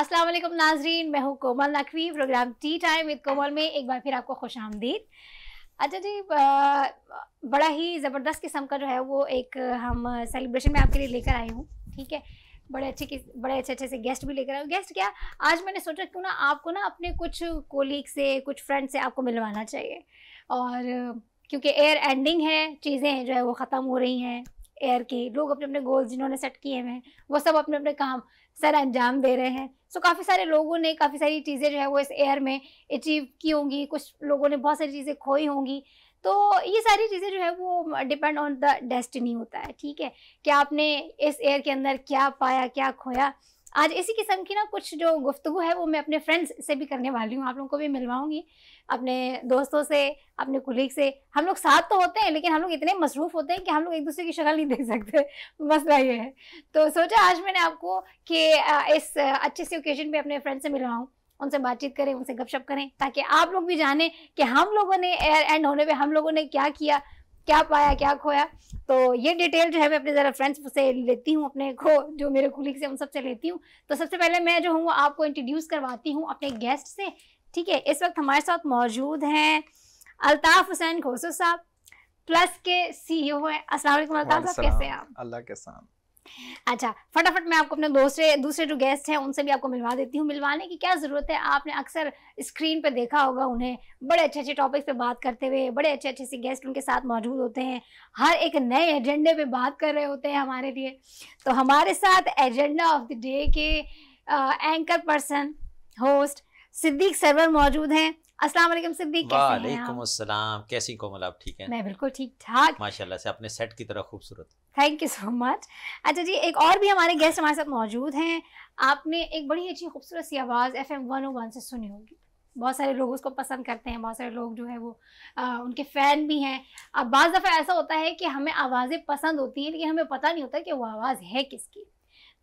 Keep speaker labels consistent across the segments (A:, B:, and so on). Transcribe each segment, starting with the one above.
A: अस्सलाम वालेकुम नाजरीन मैं हूँ Komal Naqvi program tea time with Komal में एक बार फिर आपको खुश आमदीद अच्छा जी बड़ा ही ज़बरदस्त किस्म का जो है वो एक हम सेलिब्रेशन में आपके लिए लेकर आई हूँ ठीक है बड़े अच्छे बड़े अच्छे अच्छे से गेस्ट भी लेकर आए गेस्ट क्या आज मैंने सोचा क्यों ना आपको ना अपने कुछ कोलीग से कुछ फ्रेंड से आपको मिलवाना चाहिए और क्योंकि एयर एंडिंग है चीज़ें जो है वो ख़त्म हो रही हैं एयर की लोग अपने अपने गोल्स जिन्होंने सेट किए हुए हैं वो सब अपने अपने काम सर अंजाम दे रहे हैं सो so, काफ़ी सारे लोगों ने काफ़ी सारी चीज़ें जो है वो इस एयर में अचीव की होंगी कुछ लोगों ने बहुत सारी चीज़ें खोई होंगी तो ये सारी चीज़ें जो है वो डिपेंड ऑन द डेस्टिनी होता है ठीक है क्या आपने इस एयर के अंदर क्या पाया क्या खोया आज इसी किस्म की ना कुछ जो गुफ्तु है वो मैं अपने फ्रेंड्स से भी करने वाली हूँ आप लोगों को भी मिलवाऊंगी अपने दोस्तों से अपने कुलीग से हम लोग साथ तो होते हैं लेकिन हम लोग इतने मसरूफ़ होते हैं कि हम लोग एक दूसरे की शक्ल नहीं देख सकते मसला ये है तो सोचा आज मैंने आपको कि इस अच्छे से ओकेजन पर अपने फ्रेंड से मिलवाऊँ उनसे बातचीत करें उनसे गपशप करें ताकि आप लोग भी जानें कि हम लोगों ने एयर एंड होने पर हम लोगों ने क्या किया क्या पाया क्या खोया तो ये डिटेल जो है मैं अपने ज़रा फ्रेंड्स से लेती हूँ अपने को जो मेरे कुलीग से उन सबसे लेती हूँ तो सबसे पहले मैं जो हूँ वो आपको इंट्रोड्यूस करवाती हूँ अपने गेस्ट से ठीक है इस वक्त हमारे साथ मौजूद हैं अल्ताफ़ हुसैन खोसो साहब प्लस के सीईओ ओ है वालेकुम अल्ताफ़ साहब कैसे हैं आप
B: अल्लाह के साथ
A: अच्छा फटाफट मैं आपको अपने दूसरे दूसरे जो गेस्ट हैं उनसे भी आपको मिलवा देती हूँ मिलवाने की क्या ज़रूरत है आपने अक्सर स्क्रीन पे देखा होगा उन्हें बड़े अच्छे अच्छे टॉपिक्स पे बात करते हुए बड़े अच्छे अच्छे से गेस्ट उनके साथ मौजूद होते हैं हर एक नए एजेंडे पे बात कर रहे होते हैं हमारे लिए तो हमारे साथ एजेंडा ऑफ द डे के anchor person host Siddique Sarwar मौजूद हैं अस्सलाम सिद्दीक कैसे
C: हैं कैसी कोमल आप ठीक हैं मैं
A: बिल्कुल ठीक ठाक
C: माशाल्लाह से अपने सेट की तरह खूबसूरत
A: थैंक यू सो मच अच्छा जी एक और भी हमारे गेस्ट हमारे साथ मौजूद हैं आपने एक बड़ी अच्छी खूबसूरत सी आवाज़ एफ एम वन वन से सुनी होगी बहुत सारे लोग उसको पसंद करते हैं बहुत सारे लोग जो है वो आ, उनके फ़ैन भी हैं अब बज दफ़ा ऐसा होता है कि हमें आवाज़ें पसंद होती हैं लेकिन हमें पता नहीं होता कि वो आवाज़ है किसकी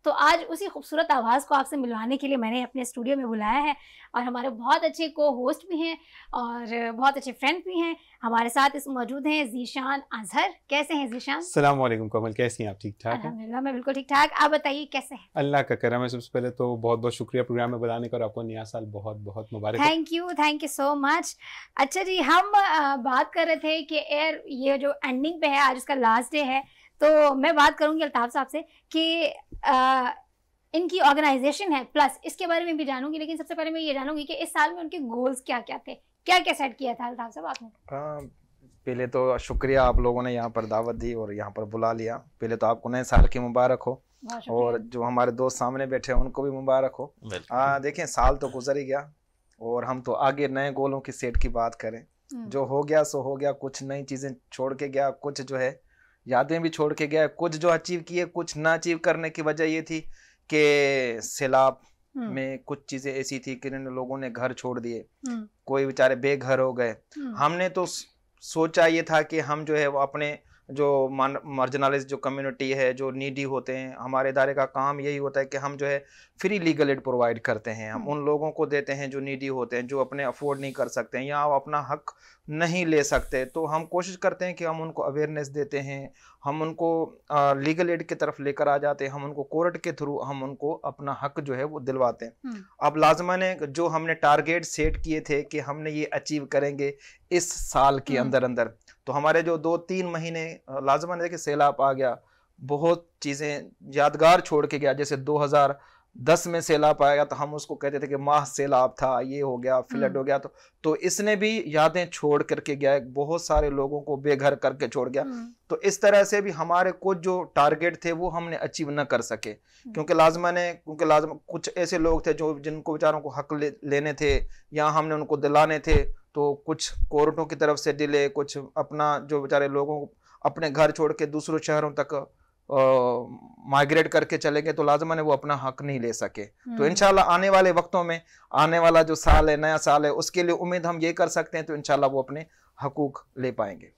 A: तो आज उसी खूबसूरत आवाज़ को आपसे मिलवाने के लिए मैंने अपने स्टूडियो में बुलाया है और हमारे बहुत अच्छे को होस्ट भी हैं और बहुत अच्छे फ्रेंड भी हैं हमारे साथ इस मौजूद हैं जीशान अजहर कैसे हैं जीशान
D: सलामकुम कमल कैसी हैं आप ठीक ठाक अलहमदिल्ला
A: मैं बिल्कुल ठीक ठाक आप बताइए कैसे हैं
D: अल्लाह का करम है सबसे पहले तो बहुत बहुत शुक्रिया प्रोग्राम में बुलाने का और आपको नया साल बहुत बहुत मुबारक
A: thank you thank you so much अच्छा जी हम बात कर रहे थे कि एयर ये जो एंडिंग पे है आज उसका लास्ट डे है तो मैं बात करूंगी अल्ताफ साहब से कि आ, इनकी ऑर्गेनाइजेशन है प्लस इसके बारे में भी जानूंगी लेकिन सबसे पहले मैं ये जानूंगी कि इस साल में उनके गोल्स क्या क्या थे क्या क्या सेट किया था अल्ताफ साहब आपने
B: पहले तो शुक्रिया आप लोगों ने यहाँ पर दावत दी और यहाँ पर बुला लिया पहले तो आपको नए साल की मुबारक हो और जो हमारे दोस्त सामने बैठे हैं उनको भी मुबारक हो आ, देखें साल तो गुजर ही गया और हम तो आगे नए गोलों की सेट की बात करें हम्म। जो हो गया सो हो गया कुछ नई चीजें छोड़ के गया कुछ जो है यादें भी छोड़ के गया कुछ जो अचीव किए कुछ ना अचीव करने की वजह ये थी कि सैलाब हम्म। में कुछ चीजें ऐसी थी कि लोगों ने घर छोड़ दिए हम्म। कोई बेचारे बेघर हो गए हम्म। हमने तो सोचा ये था कि हम जो है वो अपने जो मार्जिनलाइज जो कम्युनिटी है जो नीडी होते हैं हमारे इदारे का काम यही होता है कि हम जो है फ्री लीगल एड प्रोवाइड करते हैं हम हम्म। उन लोगों को देते हैं जो नीडी होते हैं जो अपने अफोर्ड नहीं कर सकते हैं या अपना हक नहीं ले सकते तो हम कोशिश करते हैं कि हम उनको अवेयरनेस देते हैं हम उनको लीगल एड की तरफ लेकर आ जाते हैं हम उनको कोर्ट के थ्रू हम उनको अपना हक जो है वो दिलवाते हैं हम्म। अब लाजमा ने जो हमने टारगेट सेट किए थे कि हमने ये अचीव करेंगे इस साल के हम्म। अंदर अंदर तो हमारे जो दो तीन महीने लाजमा ने देखे सैलाब आ गया बहुत चीज़ें यादगार छोड़ के गया जैसे दो दस में सैलाब आएगा तो हम उसको कहते थे कि माह सैलाब था ये हो गया फ्लड हम्म। हो गया तो तो इसने भी यादें छोड़ करके गया बहुत सारे लोगों को बेघर करके छोड़ गया हम्म। तो इस तरह से भी हमारे कुछ जो टारगेट थे वो हमने अचीव न कर सके हम्म। क्योंकि लाजमा ने क्योंकि लाजमा कुछ ऐसे लोग थे जो जिनको बेचारों को हक ले, लेने थे या हमने उनको दिलाने थे तो कुछ कोर्टों की तरफ से डिले कुछ अपना जो बेचारे लोगों को अपने घर छोड़ के दूसरों शहरों तक माइग्रेट करके चले गए तो लाजमन वो अपना हक नहीं ले सके तो हम्म। इनशाला आने वाले वक्तों में आने वाला जो साल है नया साल है उसके लिए उम्मीद हम ये कर सकते हैं तो इनशाला वो अपने हकूक ले पाएंगे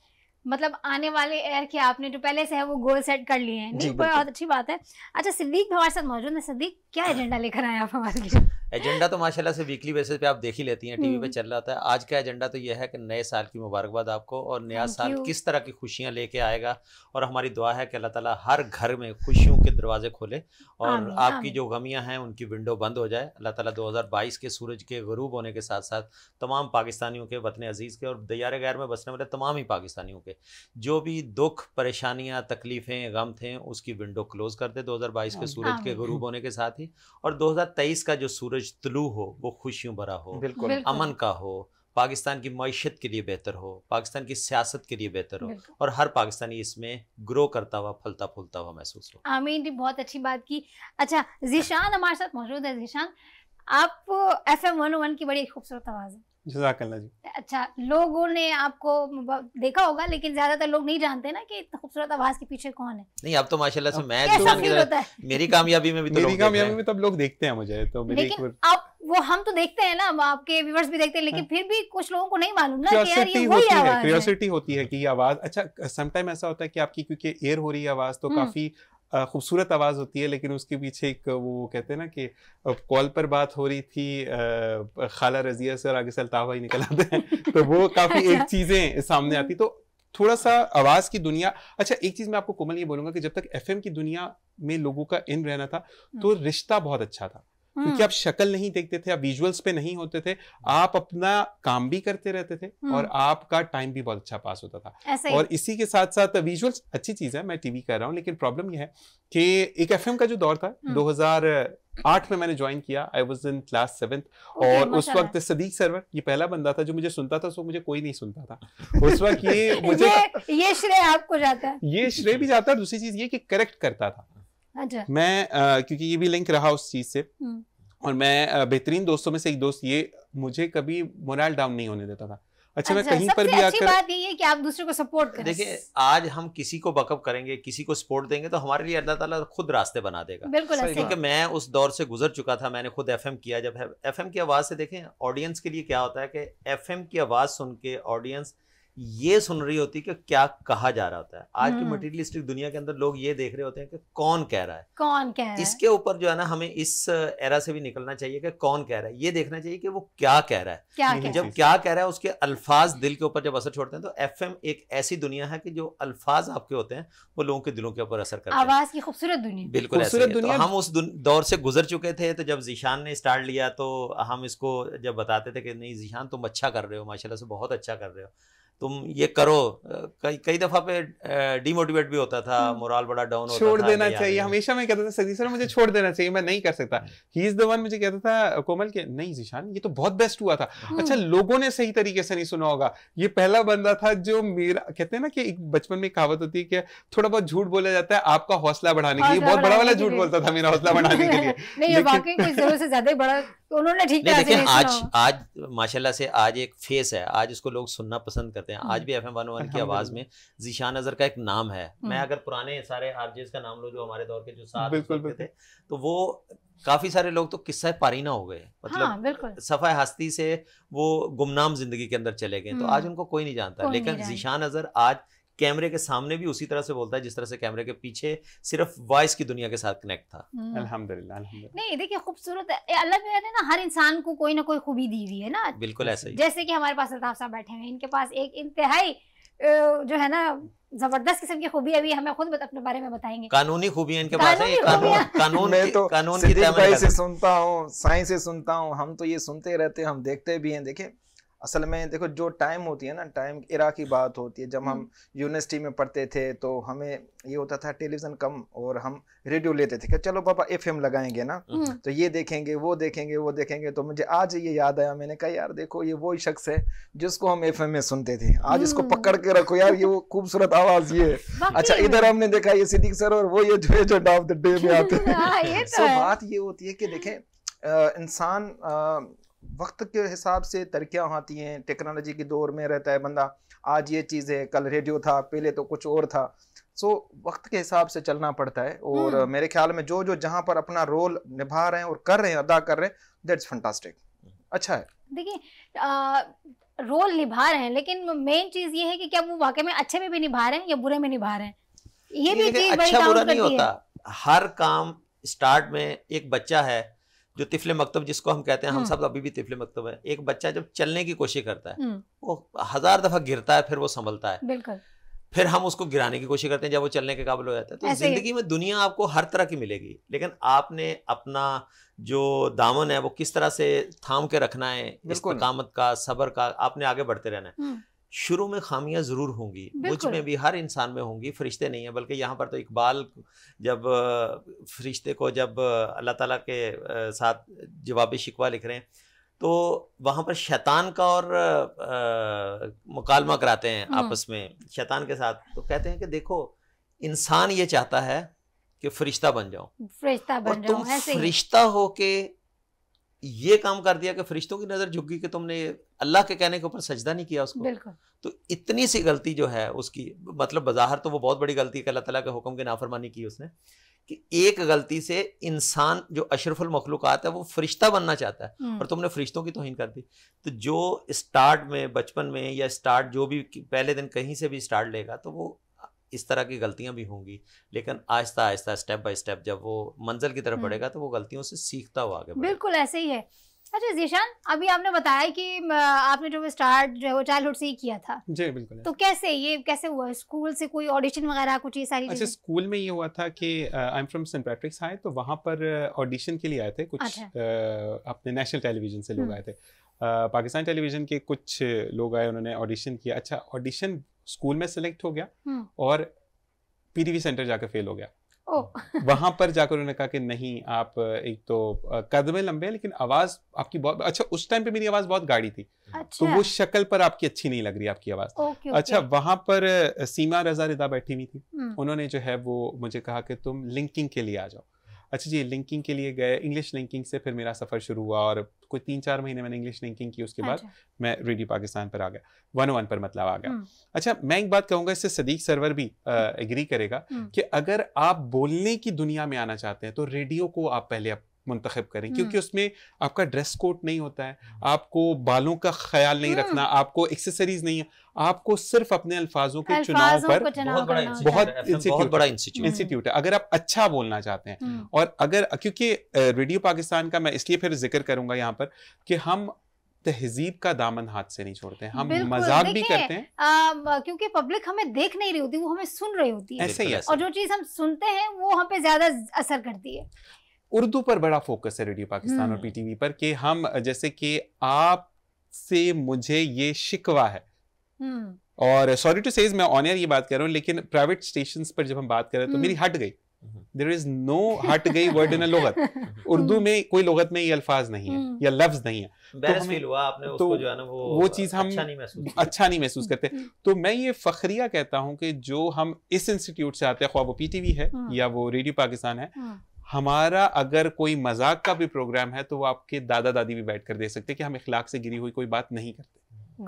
A: मतलब आने वाले एयर के आपने जो पहले से है वो गोल सेट कर लिए हैं जी बहुत अच्छी बात है अच्छा सिद्दीक हमारे साथ मौजूद है सिद्दीक क्या एजेंडा हाँ। लेकर आए आप हमारे लिए
C: एजेंडा तो माशाल्लाह से वीकली बेसिस पे आप देख ही लेती हैं टीवी हम्म। पे चल रहा था आज का एजेंडा तो यह है कि नए साल की मुबारकबाद आपको और नया साल किस तरह की खुशियां लेके आएगा और हमारी दुआ है कि अल्लाह ताला हर घर में खुशियों के दरवाजे खोले और आमें, आपकी आमें। जो गमियां हैं उनकी विंडो बंद हो जाए अल्लाह ताला 2022 के सूरज के गरूब होने के साथ साथ तमाम पाकिस्तानियों के वतन अजीज़ के और दयारे गैर में बसने वाले तमाम ही पाकिस्तानियों के पे जो भी दुख परेशानियां तकलीफें गम थे उसकी विंडो क्लोज कर दे 2022 के हाँ। सूरज के हाँ, गरूब होने के साथ ही और 2023 का जो सूरज तलू हो वो खुशियों भरा हो बिल्कुल अमन का हो पाकिस्तान की मीशत के लिए बेहतर हो पाकिस्तान की सियासत के लिए बेहतर हो और हर पाकिस्तानी इसमें ग्रो करता हुआ फलता फूलता हुआ महसूस हो
A: आमीन जी बहुत अच्छी बात की अच्छा जीशान हमारे साथ मौजूद है जीशान आप एफ एम वन की बड़ी खूबसूरत आवाज़ है
C: जजाकल्ला जी
A: अच्छा लोगों ने आपको देखा होगा लेकिन ज्यादातर लोग नहीं जानते ना कि खूबसूरत आवाज के पीछे कौन है
C: नहीं अब तो माशाल्लाह से मैं कैसा फील होता है मेरी कामयाबी में भी तो मेरी कामयाबी में तब तो लोग देखते हैं मुझे तो मेरे लेकिन
A: आप वो हम तो देखते हैं ना आपके व्यूवर्स भी देखते हैं लेकिन हाँ। फिर भी कुछ लोगों को नहीं मालूम ना कि यार ये वही आवाज है
D: क्यूरियोसिटी होती है कि ये आवाज अच्छा समटाइम ऐसा होता है कि आपकी क्योंकि एयर हो रही है आवाज तो हम्म। काफी खूबसूरत आवाज़ होती है लेकिन उसके पीछे एक वो कहते हैं ना कि कॉल पर बात हो रही थी खाला रजिया से और आगे से अल्तावा भाई निकल आते हैं
B: तो वो काफ़ी एक अच्छा।
D: चीज़ें सामने आती तो थोड़ा सा हम्म। आवाज़ की दुनिया अच्छा एक चीज़ मैं आपको कोमल ये बोलूँगा कि जब तक एफ की दुनिया में लोगों का इन रहना था तो हम्म। रिश्ता बहुत अच्छा था क्योंकि हाँ। आप शक्ल नहीं देखते थे आप विजुअल्स पे नहीं होते थे आप अपना काम भी करते रहते थे हाँ। और आपका टाइम भी बहुत अच्छा पास होता था और इसी के साथ साथ विजुअल्स अच्छी चीज है मैं टीवी कर रहा हूँ लेकिन प्रॉब्लम यह है कि एक एफएम का जो दौर था 2008 हाँ। आठ में मैंने ज्वाइन किया I was in class seventh और उस वक्त सदीक सरवर ये पहला बंदा था जो मुझे सुनता था सो मुझे कोई नहीं सुनता था उस वक्त ये मुझे
A: ये, ये श्रेय आपको जाता है
D: ये श्रेय भी जाता है दूसरी चीज ये कि करेक्ट करता था अच्छा मैं आ, क्योंकि ये भी लिंक रहा उस चीज से हम्म। और मैं बेहतरीन दोस्तों में से एक दोस्त ये मुझे कभी मोरल डाउन नहीं होने देता था अच्छा, मैं अच्छा, कहीं पर भी आकर
A: बात ये है कि आप दूसरे को सपोर्ट करें देखिए
C: आज हम किसी को बकअप करेंगे किसी को सपोर्ट देंगे तो हमारे लिए अल्लाह ताला खुद रास्ते बना देगा बिल्कुल क्योंकि मैं उस दौर से गुजर चुका था मैंने खुद एफएम किया जब एफएम की आवाज़ से देखें ऑडियंस के लिए क्या होता है कि एफएम की आवाज़ सुन के ऑडियंस ये सुन रही होती कि क्या कहा जा रहा होता है आज की मटेरियलिस्टिक हम्म। दुनिया के अंदर लोग ये देख रहे होते हैं कि कौन कह रहा है
A: कौन कह रहा है इसके
C: ऊपर जो है ना हमें इस एरा से भी निकलना चाहिए कि कौन कह रहा है ये देखना चाहिए कि वो क्या कह रहा है क्या कह जब क्या कह रहा है उसके अल्फाज दिल के ऊपर जब असर छोड़ते हैं तो एफ एक ऐसी दुनिया है कि जो अल्फाज आपके होते हैं वो लोगों के दिलों के ऊपर असर करते हैं
A: आवाज की खूबसूरत दुनिया
C: बिल्कुल तो हम उस दौर से गुजर चुके थे तो जब जीशान ने स्टार्ट लिया तो हम इसको जब बताते थे कि नहीं जीशान तुम अच्छा कर रहे हो माशाला से बहुत अच्छा कर रहे हो तुम ये करो कई कई दफा पे डिमोटिवेट भी होता था मोरल हम्म। बड़ा डाउन होता छोड़ था, छोड़ देना चाहिए
D: हमेशा मैं कहता था सदी सर मुझे छोड़ देना चाहिए मैं नहीं कर सकता ही इज द वन मुझे कहता था कोमल के नहीं जिशान ये तो बहुत बेस्ट हुआ था हाँ। अच्छा लोगों ने सही तरीके से नहीं सुना होगा ये पहला बंदा था जो मेरा कहते हैं ना कि एक बचपन में कहावत होती है कि थोड़ा बहुत झूठ बोला जाता है आपका
C: हौसला बढ़ाने के लिए बहुत बड़ा वाला झूठ बोलता था मेरा हौसला बढ़ाने के लिए नहीं ये वाकई कोई
A: जरूरत से ज्यादा बड़ा तो उन्होंने ठीक नहीं लेकिन आज
C: आज माशाल्लाह से आज एक फेस है आज इसको लोग सुनना पसंद करते हैं आज हम्म। भी एफ एम वन वन की आवाज में जीशान अजहर का एक नाम है हम्म। मैं अगर पुराने सारे आरजेस का नाम लो जो हमारे दौर के जो साथ बिल्कुल थे तो वो काफी सारे लोग तो किस्सा पारीना हो गए हाँ, मतलब हाँ, सफा हस्ती से वो गुमनाम जिंदगी के अंदर चले गए तो हम्म। आज उनको कोई नहीं जानता कोई लेकिन जीशान अजहर आज कैमरे के सामने भी उसी तरह से बोलता है जिस तरह से कैमरे के पीछे सिर्फ वॉइस की दुनिया के साथ कनेक्ट था हम्म। अल्हम्दुलिल्लाह नहीं
A: देखिए खूबसूरत अल्लाह ने ना हर इंसान को कोई ना कोई खूबी दी हुई है ना बिल्कुल ऐसे ही जैसे कि हमारे पास अल्ताफ साहब बैठे हुए इनके पास एक इंतहाई जो है ना जबरदस्त किस्म की खूबी अभी हमें खुद अपने बारे में बताएंगे
C: कानूनी खूबी इनके पास है कानून कानून मैं तो कानून की से सुनता हूँ साइंस से सुनता
B: हूँ हम तो ये सुनते रहते हैं हम देखते भी हैं देखे असल में देखो जो टाइम होती है ना टाइम इरा की बात होती है जब हम यूनिवर्सिटी हम्म। में पढ़ते थे तो हमें ये होता था टेलीविज़न कम और हम रेडियो लेते थे कि चलो पापा एफ लगाएंगे ना हम्म। तो ये देखेंगे वो देखेंगे वो देखेंगे तो मुझे आज ये याद आया मैंने कहा यार देखो ये वो शख्स है जिसको हम एफ में सुनते थे आज इसको हम्म। पकड़ के रखो यार ये वो खूबसूरत आवाज़ ये अच्छा इधर हमने देखा ये सिद्दीक सर और वो ये जो है जो डॉफ द डे में आते हैं हाँ, तो बात ये होती है कि देखें इंसान वक्त के हिसाब से तरक्या आती हैं टेक्नोलॉजी के दौर में रहता है बंदा आज ये चीज़ है कल रेडियो था पहले तो कुछ और था सो so, वक्त के हिसाब से चलना पड़ता है और हम्म। मेरे ख्याल में जो जो जहाँ पर अपना रोल निभा रहे हैं और कर रहे हैं अदा कर रहे हैं दैट्स फंटास्टिक अच्छा है
A: देखिए रोल निभा रहे हैं लेकिन मेन चीज ये है कि क्या वो वाकई में अच्छे में भी निभा रहे हैं या बुरे में निभा रहे हैं ये भी चीज अच्छा बुरा नहीं होता
C: हर काम स्टार्ट में एक बच्चा है जो तिफले मकतब जिसको हम कहते हैं हम हम्म। सब अभी भी तिफले मकतब है एक बच्चा जब चलने की कोशिश करता है हम्म। वो हजार दफा गिरता है फिर वो संभलता है फिर हम उसको गिराने की कोशिश करते हैं जब वो चलने के काबिल हो जाता है तो जिंदगी में दुनिया आपको हर तरह की मिलेगी लेकिन आपने अपना जो दामन है वो किस तरह से थाम के रखना है इस कामत का सबर का आपने आगे बढ़ते रहना है हम्म। शुरू में खामियां ज़रूर होंगी मुझ में भी हर इंसान में होंगी फरिश्ते नहीं हैं बल्कि यहाँ पर तो इकबाल जब फरिश्ते को जब अल्लाह ताला के साथ जवाब शिकवा लिख रहे हैं तो वहाँ पर शैतान का और मुकालमा कराते हैं हम्म। आपस में शैतान के साथ तो कहते हैं कि देखो इंसान ये चाहता है कि फरिश्ता बन जाओ
A: फरिश्ता बन जाओ तुम फरिश्ता
C: हो के ये काम कर दिया कि फरिश्तों की नज़र झुक गई कि तुमने अल्लाह के कहने के ऊपर सजदा नहीं किया उसको तो इतनी सी गलती जो है उसकी मतलब बाजार तो वो बहुत बड़ी गलती है अल्लाह ताला के हुक्म की नाफरमानी की उसने कि एक गलती से इंसान जो अशरफुल मखलूक है वो फरिश्ता बनना चाहता है हम्म। और तुमने फरिश्तों की तोहिन कर दी तो जो स्टार्ट में बचपन में या स्टार्ट जो भी पहले दिन कहीं से भी स्टार्ट लेगा तो वो इस तरह की गलतियां भी होंगी लेकिन आहिस्ता आहिस्ता स्टेप बाय स्टेप जब वो मंजिल की तरफ हम्म। बढ़ेगा तो वो गलतियों से सीखता हुआ आगे
A: बिल्कुल ऐसे ही है अच्छा जीशान अभी आपने बताया कि आपने जो स्टार्ट जो है वो चाइल्डहुड से ही किया था
C: जी
D: बिल्कुल तो
A: कैसे ये कैसे हुआ स्कूल से कोई ऑडिशन वगैरह कुछ ये सारी अच्छा
D: स्कूल में ये हुआ था कि I am from Saint Patrick's High तो वहाँ पर ऑडिशन के लिए आए थे कुछ अच्छा। अपने नेशनल टेलीविजन से लोग हम्म। आए थे पाकिस्तान टेलीविजन के कुछ लोग आए उन्होंने ऑडिशन किया अच्छा ऑडिशन स्कूल में सिलेक्ट हो गया हम्म। और पीटीवी सेंटर जाकर फेल हो गया वहां पर जाकर उन्होंने कहा कि नहीं आप एक तो कदमे लंबे हैं लेकिन आवाज आपकी बहुत अच्छा उस टाइम पे मेरी आवाज बहुत गाड़ी थी तो अच्छा। तो वो शक्ल पर आपकी अच्छी नहीं लग रही आपकी आवाज ओके, अच्छा ओके। वहां पर सीमा रजा रिदा बैठी हुई थी हम्म। उन्होंने जो है वो मुझे कहा कि तुम लिंकिंग के लिए आ जाओ अच्छा जी लिंकिंग के लिए गए इंग्लिश लिंकिंग से फिर मेरा सफ़र शुरू हुआ और कोई तीन चार महीने मैंने इंग्लिश लिंकिंग की उसके बाद अच्छा। मैं रेडियो पाकिस्तान पर आ गया वन वन oh पर मतलब आ गया हम्म। अच्छा मैं एक बात कहूंगा इससे सदीक सरवर भी एग्री हम्म। करेगा हम्म। कि अगर आप बोलने की दुनिया में आना चाहते हैं तो रेडियो को आप पहले मुंतखब करें क्योंकि उसमें आपका ड्रेस कोड नहीं होता है आपको बालों का ख्याल नहीं रखना आपको एक्सेसरीज नहीं है आपको सिर्फ अपने अल्फाजों के चुनाव पर बहुत बड़ा इंस्टीट्यूट है अगर आप अच्छा बोलना चाहते हैं और अगर क्योंकि रेडियो पाकिस्तान का मैं इसलिए फिर जिक्र करूंगा यहाँ पर कि हम तहजीब का दामन हाथ से नहीं छोड़ते हैं हम मजाक भी करते हैं
A: आ, क्योंकि पब्लिक हमें देख नहीं रही होती वो हमें सुन रही होती है ऐसे ही और जो चीज हम सुनते हैं वो हम पे ज्यादा असर करती है
D: उर्दू पर बड़ा फोकस है रेडियो पाकिस्तान और पीटीवी हम्म। पर कि हम जैसे कि आप से मुझे ये शिकवा है
A: हम्म।
D: और सॉरी टू सेज मैं ऑन एयर ये बात कर रहा हूँ लेकिन प्राइवेट स्टेशन पर जब हम बात कर रहे हैं तो हम्म। मेरी हट गई देर इज नो हट गई वर्ड इन लोगत उर्दू में कोई लोगत में ये अल्फाज नहीं है या लफ्ज नहीं है तो, तो वो, चीज हम अच्छा नहीं महसूस अच्छा करते तो मैं ये फखरिया कहता हूँ कि जो हम इस इंस्टीट्यूट से आते हैं ख्वाब वो पीटीवी है हाँ। या वो रेडियो पाकिस्तान है हाँ। हमारा अगर कोई मजाक का भी प्रोग्राम है तो वो आपके दादा दादी भी बैठ कर दे सकते कि हम इखलाक से गिरी हुई कोई बात नहीं करते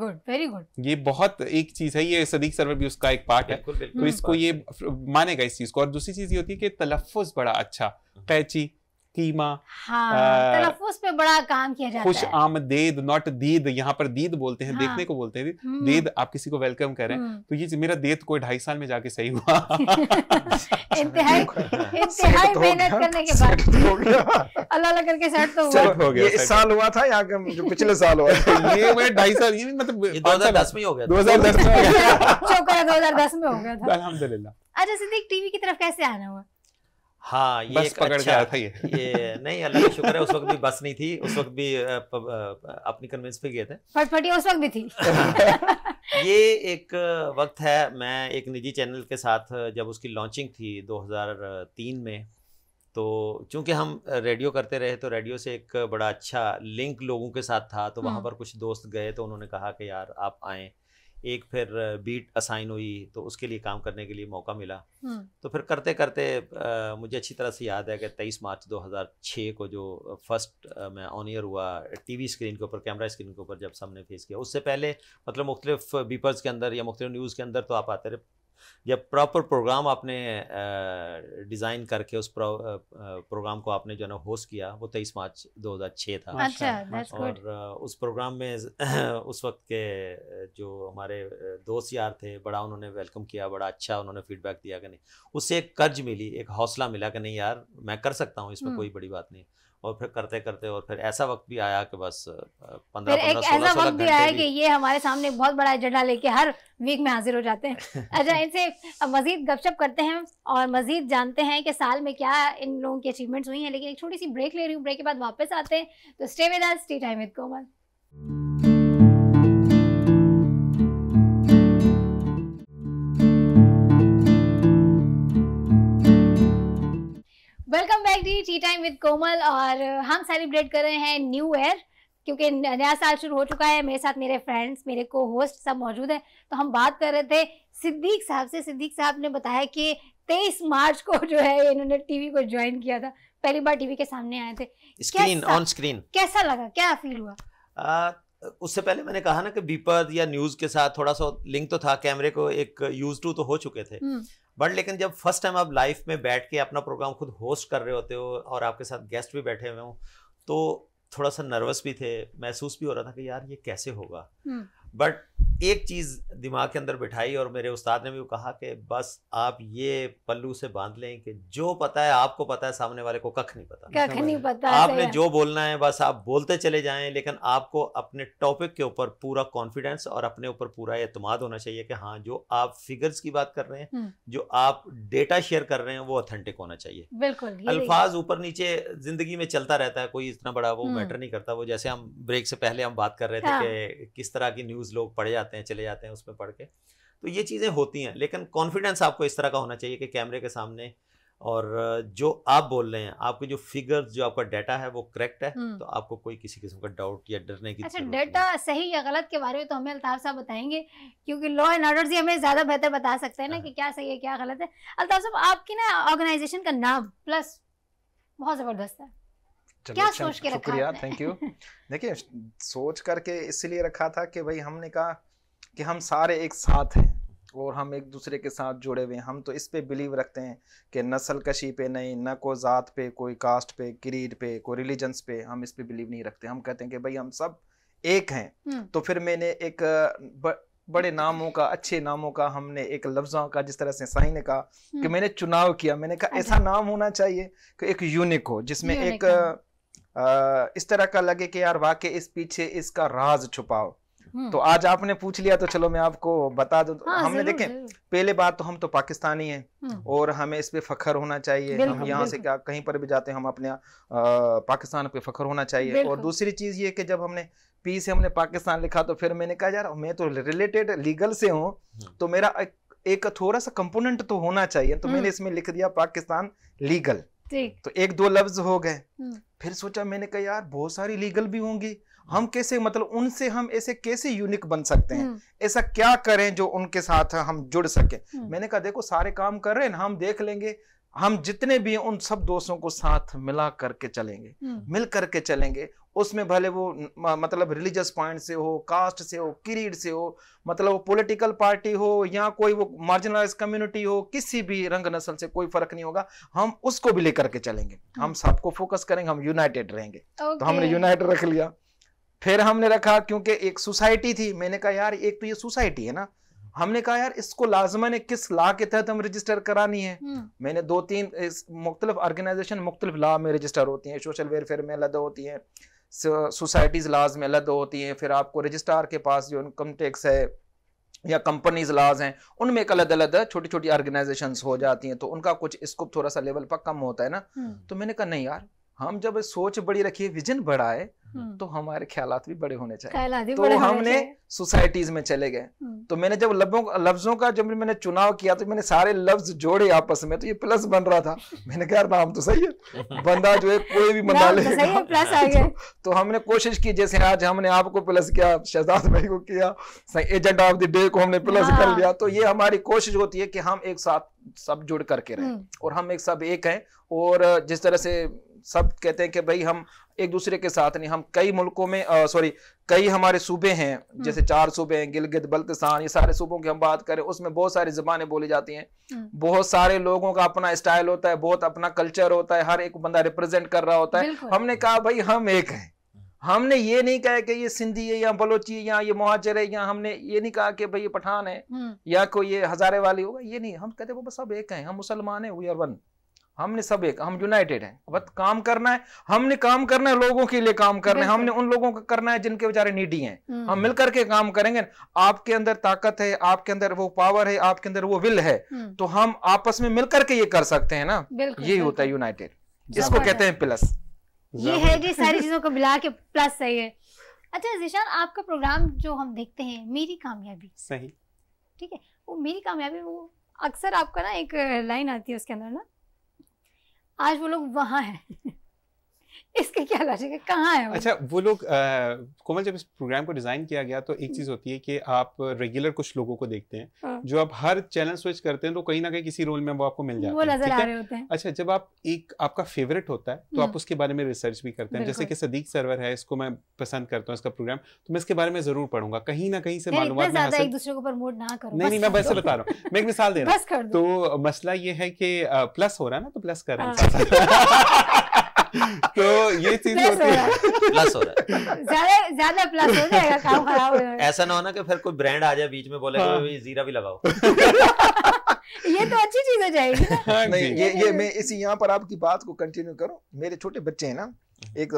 A: गुड वेरी गुड
D: ये बहुत एक चीज है ये सदीक सरवर भी उसका एक पार्ट है तो इसको ये मानेगा इस चीज को और दूसरी चीज ये होती है कि तलफ़ बड़ा अच्छा कैची हाँ। कीमा हाँ,
A: पे बड़ा काम किया जाता खुश है
D: आमदेद नॉट दीद यहाँ पर दीद बोलते हैं हाँ, देखने को बोलते हैं दीद हम्म। आप किसी को वेलकम करें हम्म। तो ये मेरा देद कोई ढाई साल में जाके सही हुआ
A: इंतहाई मेहनत करने के बाद अल्लाह करके सेट तो हुआ हो गया इस
B: साल हुआ था यहाँ पिछले साल हुआ ये मैं ढाई साल ये मतलब 2010 में हो गया 2010 में हो
A: गया 2010 में हो गया था
D: अल्हम्दुलिल्लाह
A: अच्छा सिद्दीक टीवी की तरफ कैसे आना हुआ
C: हाँ ये बस पकड़ अच्छा, था ये ये नहीं अल्लाह का शुक्र है उस वक्त भी बस नहीं थी उस वक्त भी अपनी कन्विंस पे गए थे
A: फटफटी उस वक्त भी थी
C: ये एक वक्त है मैं एक निजी चैनल के साथ जब उसकी लॉन्चिंग थी 2003 में तो चूंकि हम रेडियो करते रहे तो रेडियो से एक बड़ा अच्छा लिंक लोगों के साथ था तो वहाँ हम्म। पर कुछ दोस्त गए तो उन्होंने कहा कि यार आप आएँ एक फिर बीट असाइन हुई तो उसके लिए काम करने के लिए मौका मिला हम्म। तो फिर करते करते आ, मुझे अच्छी तरह से याद है कि 23 मार्च 2006 को जो फर्स्ट मैं ऑन ईयर हुआ टीवी स्क्रीन के ऊपर कैमरा स्क्रीन के ऊपर जब सबने फेस किया उससे पहले मतलब मुख्तलिफ बीपर्स के अंदर या मुख्तलिफ न्यूज़ के अंदर तो आप आते रहे जब प्रॉपर प्रोग्राम आपने डिज़ाइन करके उस प्रो, प्रोग्राम को आपने जो है ना होस्ट किया वो तेईस मार्च 2006 था अच्छा, अच्छा और उस प्रोग्राम में उस वक्त के जो हमारे दोस्त यार थे बड़ा उन्होंने वेलकम किया बड़ा अच्छा उन्होंने फीडबैक दिया कि नहीं उससे एक कर्ज मिली एक हौसला मिला कि नहीं यार मैं कर सकता हूँ इसमें हम्म। कोई बड़ी बात नहीं और फिर करते करते और फिर ऐसा वक्त भी आया कि बस पंद्रह वक्त भी आया कि ये
A: हमारे सामने एक बहुत बड़ा एजेंडा लेके हर वीक में हाजिर हो जाते हैं अच्छा इनसे मजीद गपशप करते हैं और मजीद जानते हैं कि साल में क्या इन लोगों की अचीवमेंट्स हुई हैं लेकिन एक छोटी सी ब्रेक ले रही हूँ ब्रेक के बाद वापस आते हैं तो stay with stay time with Komal welcome back the tea time with Komal और हम सेलिब्रेट कर रहे हैं न्यू ईयर क्योंकि नया साल शुरू हो चुका है मेरे साथ मेरे फ्रेंड्स मेरे को होस्ट सब मौजूद हैं तो हम बात कर रहे थे सिद्दीक साहब से सिद्दीक साहब ने बताया कि 23 मार्च को जो है इन्होंने टीवी को ज्वाइन किया था पहली बार टीवी के सामने आए थे स्क्रीन ऑन स्क्रीन कैसा लगा
B: क्या फील हुआ
C: आ, उससे पहले मैंने कहा ना कि बीपर या न्यूज के साथ थोड़ा सा लिंक तो था कैमरे को एक यूज टू तो हो चुके थे हम्म। बट लेकिन जब फर्स्ट टाइम आप लाइफ में बैठ के अपना प्रोग्राम खुद होस्ट कर रहे होते हो और आपके साथ गेस्ट भी बैठे हुए हों तो थोड़ा सा नर्वस भी थे महसूस भी हो रहा था कि यार ये कैसे होगा हम्म। बट एक चीज़ दिमाग के अंदर बिठाई और मेरे उस्ताद ने भी कहा कि बस आप ये पल्लू से बांध लें कि जो पता है आपको पता है सामने वाले को कख नहीं पता कख नहीं
A: पता आपने
C: जो बोलना है बस आप बोलते चले जाएं लेकिन आपको अपने टॉपिक के ऊपर पूरा कॉन्फिडेंस और अपने ऊपर पूरा एतमाद होना चाहिए कि हाँ जो आप फिगर्स की बात कर रहे हैं हम्म। जो आप डेटा शेयर कर रहे हैं वो ऑथेंटिक होना चाहिए
A: बिल्कुल अल्फाज
C: ऊपर नीचे जिंदगी में चलता रहता है कोई इतना बड़ा वो मैटर हम्म। नहीं करता वो जैसे हम ब्रेक से पहले हम बात कर रहे थे हाँ। कि किस तरह की न्यूज लोग पढ़े पढ़ जाते हैं चले जाते हैं उसमें पढ़ के तो ये चीज़ें होती हैं लेकिन कॉन्फिडेंस आपको इस तरह का होना चाहिए कि कैमरे के सामने और जो आप बोल रहे हैं आपके जो फिगर्स जो आपका डाटा है वो करेक्ट है हम्म। तो आपको कोई किसी किस्म का डाउट या डरने की अच्छा डाटा
A: सही या गलत के बारे में तो हमें अल्ताफ साहब बताएंगे क्योंकि लॉ एंड ऑर्डर से हमें ज्यादा बेहतर बता सकते हैं ना कि हाँ। क्या सही है क्या गलत है अल्ताफ साहब आपकी ना ऑर्गेनाइजेशन का नाम प्लस बहुत जबरदस्त है
B: क्या अच्छा, सोच के शुक्रिया थैंक यू देखिए सोच करके इसलिए रखा था कि भाई हमने कहा कि हम सारे एक साथ हैं और हम एक दूसरे के साथ जुड़े हुए हैं हम तो इस पे बिलीव रखते हैं कि नस्ल कशी पे नहीं न को ज़ात पे कोई कास्ट पे क्रीड पे कोई रिलीजन्स पे हम इस पे बिलीव नहीं रखते हम कहते हैं कि भाई हम सब एक हैं हम्म। तो फिर मैंने एक ब, बड़े नामों का अच्छे नामों का हमने एक लफ्जों का जिस तरह से साई ने कहा कि हम्म। मैंने चुनाव किया मैंने कहा अच्छा। ऐसा नाम होना चाहिए कि एक यूनिक हो जिसमें एक इस तरह का लगे कि यार वाकई इस पीछे इसका राज छुपाओ हम्म। तो आज आपने पूछ लिया तो चलो मैं आपको बता दूं हाँ, हमने देखें पहले बात तो हम तो पाकिस्तानी हैं हम्म। और हमें इस पे फखर होना चाहिए हम यहाँ से क्या कहीं पर भी जाते हैं हम अपने आ, पाकिस्तान पे फखर होना चाहिए और दूसरी चीज ये कि जब हमने पी से हमने पाकिस्तान लिखा तो फिर मैंने कहा यार मैं तो रिलेटेड लीगल से हूँ हम्म। तो मेरा एक थोड़ा सा कंपोनेंट तो होना चाहिए तो मैंने इसमें लिख दिया पाकिस्तान लीगल तो एक दो लफ्ज हो गए फिर सोचा मैंने कहा यार बहुत सारी लीगल भी होंगी हम कैसे मतलब उनसे हम ऐसे कैसे यूनिक बन सकते हैं हम्म। ऐसा क्या करें जो उनके साथ हम जुड़ सके हम्म। मैंने कहा देखो सारे काम कर रहे हैं हम देख लेंगे हम जितने भी उन सब दोस्तों को साथ मिला करके चलेंगे हम्म। मिल करके चलेंगे उसमें भले वो मतलब रिलीजियस पॉइंट से हो कास्ट से हो किरीट से हो मतलब वो पॉलिटिकल पार्टी हो या कोई वो मार्जिनलाइज कम्युनिटी हो किसी भी रंग नस्ल से कोई फर्क नहीं होगा हम उसको भी लेकर के चलेंगे हम्म। हम सबको फोकस करेंगे हम यूनाइटेड रहेंगे तो okay. तो हमने यूनाइटेड रख लिया फिर हमने रखा क्योंकि एक सोसाइटी थी मैंने कहा यार एक तो ये सोसाइटी है ना हमने कहा यार इसको लाजमा ने किस ला के तहत हम रजिस्टर करानी है हम्म। मैंने दो तीन मुख्तलिफ ऑर्गेनाइजेशन मुख्तलिफ ला में रजिस्टर होती हैं सोशल वेलफेयर में अलग होती हैं सोसाइटीज़ लाज में अलग होती हैं फिर आपको रजिस्ट्रार के पास जो इनकम टैक्स है या कंपनीज लाज हैं उनमें एक अलग अलग छोटी छोटी ऑर्गेनाइजेशन हो जाती हैं तो उनका कुछ स्कोप थोड़ा सा लेवल पर कम होता है ना हम्म। तो मैंने कहा नहीं यार हम जब सोच बड़ी रखिए विजन बड़ा है तो हमारे ख्याल भी बड़े होने चाहिए तो बड़े हमने सोसाइटीज में चले गए हम्म। तो मैंने जब लफ्जों लफ्जों का जब मैंने चुनाव किया तो मैंने सारे लफ्ज जोड़े आपस में तो ये प्लस बन रहा था मैंने कहा नाम तो सही है बंदा जो है कोई भी बंदा तो ले तो, तो हमने कोशिश की जैसे आज हमने आपको प्लस किया शहजाद भाई को किया एजेंट ऑफ द डे को हमने प्लस कर हाँ। लिया तो ये हमारी कोशिश होती है कि हम एक साथ सब जुड़ करके रहे हम्म। और हम एक सब एक हैं और जिस तरह से सब कहते हैं कि भाई हम एक दूसरे के साथ नहीं हम कई मुल्कों में सॉरी कई हमारे सूबे हैं हम्म। जैसे चार सूबे हैं गिलगित बल्तिसान ये सारे सूबों की हम बात करें उसमें बहुत सारी जबानें बोली जाती हैं हम्म। बहुत सारे लोगों का अपना स्टाइल होता है बहुत अपना कल्चर होता है हर एक बंदा रिप्रेजेंट कर रहा होता है हमने कहा भाई हम एक हैं हमने ये नहीं कहा कि ये सिंधी है या बलोची है या ये मुहाजर है या हमने ये नहीं कहा कि भाई ये पठान है हम्म। या कोई ये हजारे वाली होगा ये नहीं हम कहते वो बस सब एक हैं हम मुसलमान हैं वी आर वन हमने सब एक हम यूनाइटेड हैं बस हम्म। काम करना है हमने काम करना है लोगों के लिए काम करना है हमने उन लोगों को करना है जिनके बेचारे नीडी हैं हम्म। हम मिलकर के काम करेंगे आपके अंदर ताकत है आपके अंदर वो पावर है आपके अंदर वो विल है हम्म। तो हम आपस में मिलकर के ये कर सकते हैं ना यही होता है यूनाइटेड जिसको कहते हैं प्लस ये है जी सारी
A: चीजों को मिला के प्लस सही है अच्छा जिशान आपका प्रोग्राम जो हम देखते हैं मेरी कामयाबी सही ठीक है वो मेरी कामयाबी वो अक्सर आपका ना एक लाइन आती है उसके अंदर ना आज वो लोग वहाँ हैं इसके क्या लॉजिक है कहाँ है अच्छा
D: वो लोग कोमल जब इस प्रोग्राम को डिजाइन किया गया तो एक हम्म। चीज होती है कि आप रेगुलर कुछ लोगों को देखते हैं हाँ। जो आप हर चैनल स्विच करते हैं तो कहीं ना कहीं किसी रोल में वो आपको मिल जाते वो नजर आ रहे होते हैं अच्छा जब आप एक आपका फेवरेट होता है तो आप हम्म। उसके बारे में रिसर्च भी करते हैं जैसे कि सदीक सरवर है इसको मैं पसंद करता हूँ इसका प्रोग्राम तो मैं इसके बारे में जरूर पढ़ूंगा कहीं ना कहीं से मालूम एक
A: दूसरे को प्रमोट ना करो नहीं
D: नहीं मैं वैसे बता रहा हूँ मैं एक मिसाल दे रहा हूँ तो मसला ये है कि प्लस हो रहा है ना तो प्लस कर रहा
C: हूँ तो ये चीज होती है प्लस हो रहा
A: है ज्यादा ज्यादा प्लस हो जाएगा काम खराब हो जाएगा
C: ऐसा ना हो ना कि फिर कोई ब्रांड आ जाए बीच में बोले हाँ। भी जीरा भी लगाओ ये तो अच्छी चीज हो जाएगी ना हाँ नहीं ये ये मैं
B: इसी यहाँ पर आपकी बात को कंटिन्यू करूँ मेरे छोटे बच्चे हैं ना एक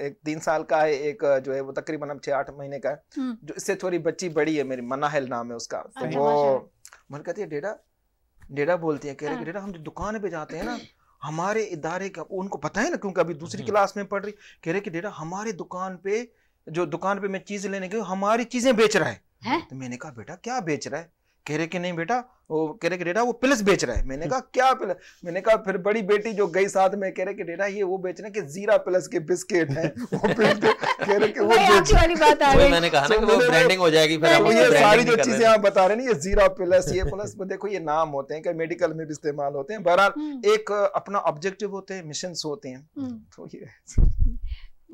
B: एक तीन साल का है एक जो है वो तकरीबन अब छह आठ महीने का है हम्म। जो इससे थोड़ी बच्ची बड़ी है मेरी मनाहल नाम है उसका तो वो मन कहती है डेडा डेडा बोलती है कह रहे हाँ। डेडा हम जो दुकान पे जाते हैं ना हमारे इदारे का उनको पता है ना क्योंकि अभी दूसरी क्लास में पढ़ रही कह रहे कि डेटा हमारे दुकान पे जो दुकान पे मैं चीज लेने गई हमारी चीजें बेच रहा है, है? तो मैंने कहा बेटा क्या बेच रहा है कह रहे कि नहीं बेटा वो कह रहे कि डेटा वो पिल्स बेच रहा है मैंने कहा क्या पिल मैंने कहा फिर बड़ी बेटी जो गई साथ में कह रहे कि डेटा ये वो बेच रहे कि जीरा प्लस के बिस्किट है वो बहरहाल हम्म। एक अपना ऑब्जेक्टिव होते हैं मिशन होते हैं हम्म। तो ये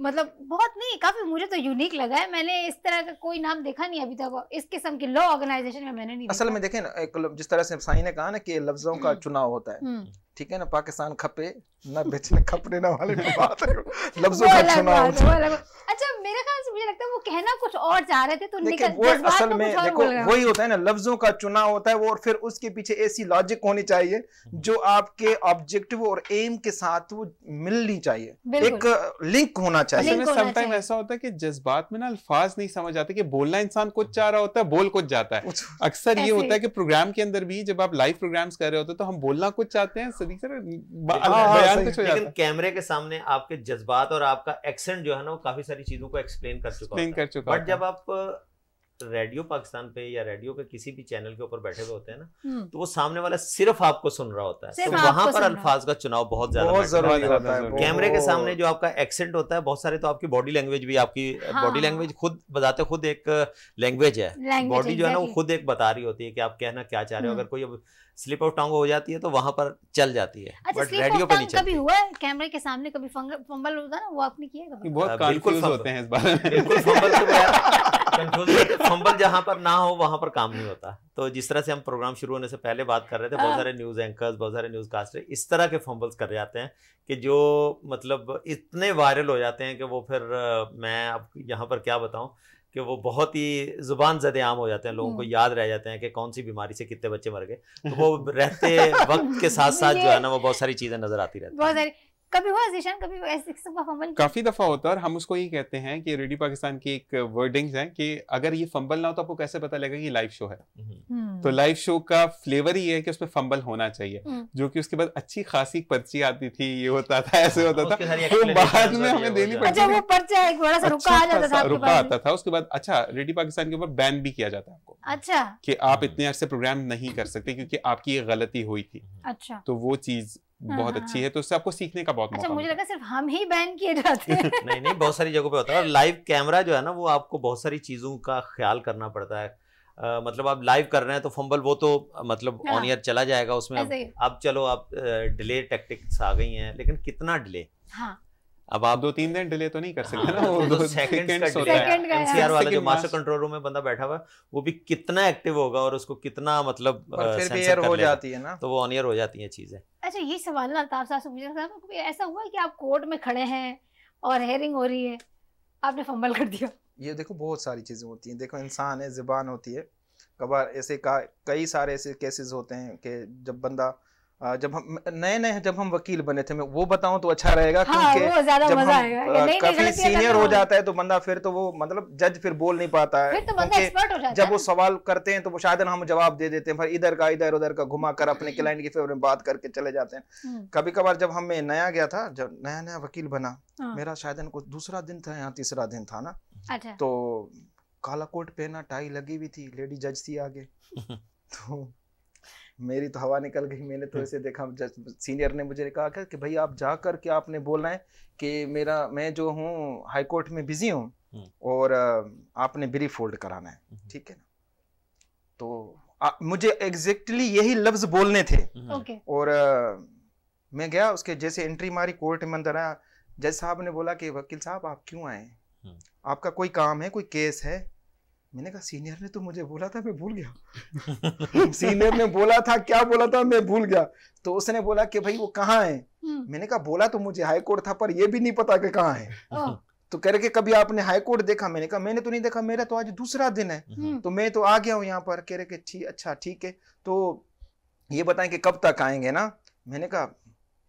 A: मतलब बहुत नहीं काफी मुझे तो यूनिक लगा है मैंने इस तरह का कोई नाम देखा नहीं अभी तक इस किस्म के लॉ ऑर्गेनाइजेशन में मैंने नहीं असल
B: में देखें ना एक जिस तरह से साई ने कहा ना कि लफ्जों का हम्म। चुनाव होता है हम्म। ठीक है ना पाकिस्तान खपे ना बेचने खपने ना वाले की बात लफ्जों का चुनाव
A: अच्छा मेरे ख्याल से मुझे लगता है वो कहना कुछ और चाह रहे थे तो निकल वो असल में देखो वही
B: होता है ना लफ्जों का चुनाव होता है वो और फिर उसके पीछे ऐसी लॉजिक होनी चाहिए जो आपके ऑब्जेक्टिव और एम के साथ वो मिलनी चाहिए एक लिंक होना चाहिए समटाइम
D: ऐसा होता है कि जज्बात में ना अल्फाज नहीं समझ आते कि बोलना इंसान कुछ चाह रहा होता है बोल कुछ जाता है अक्सर ये होता है कि प्रोग्राम के अंदर भी जब आप लाइव प्रोग्राम्स कर रहे होते हैं तो हम बोलना कुछ चाहते हैं नहीं सर हाँ, हाँ, तो लेकिन
C: कैमरे के सामने आपके जज्बात और आपका एक्सेंट जो है ना वो काफी सारी चीजों को एक्सप्लेन कर चुका कर चुका बट जब आप रेडियो पाकिस्तान पे या रेडियो के किसी भी चैनल के ऊपर बैठे हुए होते हैं ना हम्म। तो वो सामने वाला सिर्फ आपको सुन रहा होता है तो वहां पर अल्फाज का चुनाव बहुत ज्यादा बहुत जरूरी होता है कैमरे के सामने जो आपका एक्सेंट होता है बहुत सारे तो आपकी बॉडी लैंग्वेज भी आपकी बॉडी हाँ, लैंग्वेज हाँ। खुद बताते खुद एक लैंग्वेज है बॉडी जो है ना वो खुद एक बता रही होती है कि आप कहना क्या चाह रहे हो हम्म। अगर कोई अब स्लिप ऑफ टांग हो जाती है तो वहां पर चल जाती है अच्छा, बट रेडियो पे नहीं चलती कभी
A: हुआ है कैमरे के सामने कभी फंबल होता है ना वो आपने किया कभी
C: बहुत कंफ्यूज होते हैं इस बारे में बिल्कुल फंबल तो कंफ्यूजन फंबल जहां पर ना हो वहां पर काम नहीं होता तो जिस तरह से हम प्रोग्राम शुरू होने से पहले बात कर रहे थे बहुत हाँ। सारे न्यूज एंकर्स बहुत सारे न्यूज कास्टर इस तरह के फंबल्स कर जाते हैं कि जो मतलब इतने वायरल हो जाते हैं कि वो फिर मैं अब यहाँ पर क्या बताऊँ कि वो बहुत ही जुबान जदे आम हो जाते हैं लोगों को हम्म। याद रह जाते हैं कि कौन सी बीमारी से कितने बच्चे मर गए तो वो रहते वक्त के साथ साथ जो है ना वो बहुत सारी चीजें नजर आती रहती
A: सारी कभी हुआ जीशान कभी हुआ ऐसे फंबल
C: काफी दफा होता है और हम उसको ये कहते हैं कि
D: रेडियो पाकिस्तान की एक वर्डिंग्स हैं कि अगर ये फंबल ना हो तो आपको कैसे पता लगेगा कि लाइव शो है हम्म। हम्म। तो लाइव शो का फ्लेवर ही है कि उसमें फंबल होना चाहिए हम्म। जो कि उसके बाद अच्छी खासी पर्ची आती थी ये होता था ऐसे होता था वो बाद में हमें देनी अच्छा, पड़ती थी वो
A: पर्चा एक बड़ा सा रुका आ अच्छा जाता था रुका आता
D: था उसके बाद अच्छा रेडियो पाकिस्तान के ऊपर बैन भी किया जाता है आपको अच्छा कि आप इतने अरसे प्रोग्राम नहीं कर सकते क्योंकि आपकी ये गलती हुई थी अच्छा तो वो चीज हाँ, बहुत हाँ, अच्छी हाँ। है
C: तो उससे आपको सीखने का बहुत अच्छा, मुझे
A: लगा सिर्फ हम ही बैन किए जाते हैं
C: नहीं नहीं बहुत सारी जगहों पे होता है और लाइव कैमरा जो है ना वो आपको बहुत सारी चीज़ों का ख्याल करना पड़ता है Uh, मतलब आप लाइव कर रहे हैं तो फंबल वो तो मतलब ऑन ईयर चला जाएगा उसमें अब, चलो आप डिले टेक्टिक्स आ गई हैं लेकिन कितना डिले हाँ अब आप दो तीन दिन डिले तो नहीं कर सकते हाँ, ना वो दो सेकंड का डिले एनसीआर वाला जो मास्टर कंट्रोल रूम में बंदा बैठा हुआ है वो भी कितना एक्टिव होगा और उसको कितना मतलब हो जाती है ना तो वो ऑन ईयर हो जाती है चीजें
A: अच्छा ये सवाल ना अल्ताफ साहब से पूछना साहब ऐसा हुआ कि आप कोर्ट में खड़े हैं और हेयरिंग हो रही है आपने फंबल
B: कर दिया ये देखो बहुत सारी चीज़ें होती हैं देखो इंसान है ज़बान होती है कबार ऐसे का कई सारे ऐसे केसेस होते हैं कि जब बंदा जब हम नए नए जब हम वकील बने थे मैं वो बताऊं तो अच्छा रहेगा हाँ, क्योंकि जब मजा हम काफी सीनियर हो जाता है तो बंदा फिर तो वो मतलब जज फिर बोल नहीं पाता है तो क्योंकि जब वो सवाल करते हैं तो वो शायद हम जवाब दे देते हैं फिर इधर का इधर उधर का घुमा कर अपने क्लाइंट की फेवर में बात करके चले जाते हैं हम्म। कभी कभार जब हम नया गया था जब नया नया वकील बना हाँ। मेरा शायद कुछ दूसरा दिन था यहाँ तीसरा दिन था ना अच्छा। तो काला कोट पहना टाई लगी हुई थी लेडी जज थी आगे तो मेरी तो हवा निकल गई मैंने तो ऐसे हम्म। देखा सीनियर ने मुझे कहा कि भाई आप जाकर के आपने बोलना है कि मेरा मैं जो हूँ हाईकोर्ट में बिजी हूँ हम्म। और आपने ब्रीफ होल्ड कराना है हम्म। ठीक है ना तो आ, मुझे एग्जैक्टली यही लफ्ज बोलने थे और आ, मैं गया उसके जैसे एंट्री मारी कोर्ट में अंदर आया जज साहब ने बोला कि वकील साहब आप क्यों आए आपका कोई काम है कोई केस है मैंने कहा सीनियर ने तो मुझे बोला था मैं भूल गया सीनियर ने बोला था क्या बोला था मैं भूल गया तो उसने बोला कि भाई वो कहाँ है हम्म। मैंने कहा बोला तो मुझे हाई कोर्ट था पर ये भी नहीं पता कि कहाँ है तो कह रहे कि कभी आपने हाई कोर्ट देखा मैंने कहा मैंने तो नहीं देखा मेरा तो आज दूसरा दिन है हम्म। तो मैं तो आ गया हूँ यहाँ पर कह रहे कि ठीक अच्छा ठीक है तो ये बताएं कि कब तक आएंगे ना मैंने कहा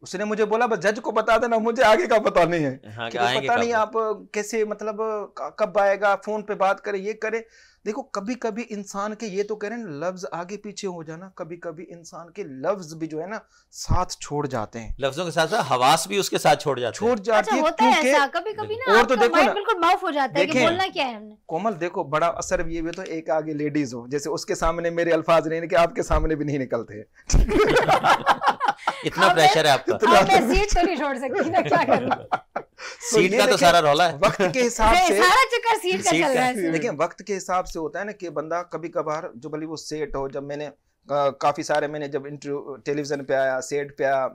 B: उसने मुझे बोला बस जज को बता देना मुझे आगे का पता नहीं है
A: हाँ, कि पता नहीं
B: आप कैसे मतलब कब आएगा फोन पे बात करे ये करे देखो कभी कभी इंसान के ये तो कह रहे हैं लफ्ज आगे पीछे हो जाना कभी कभी इंसान के लफ्ज भी जो है ना साथ छोड़ जाते हैं
C: लफ्जों के साथ साथ हवास भी उसके साथ छोड़ जाते छोड़ जाती अच्छा, है क्योंकि कभी कभी ना और तो देखो ना
B: बिल्कुल माफ हो जाता है कि बोलना क्या है हमने कोमल देखो बड़ा असर ये भी तो एक आगे लेडीज हो जैसे उसके सामने मेरे अल्फाज नहीं निकले आपके सामने भी नहीं निकलते इतना प्रेशर है आपका तो मैं
A: सीट तो नहीं छोड़ सकती ना क्या करूं
C: सीट का तो सारा रोला है वक्त के हिसाब
A: से सारा चक्कर सीट का चल रहा है देखिए
B: वक्त के हिसाब से होता है ना कि बंदा कभी कभार जो भले वो सेट हो जब मैंने काफ़ी सारे मैंने जब इंटरव्यू टेलीविज़न पे आया सेट पे आया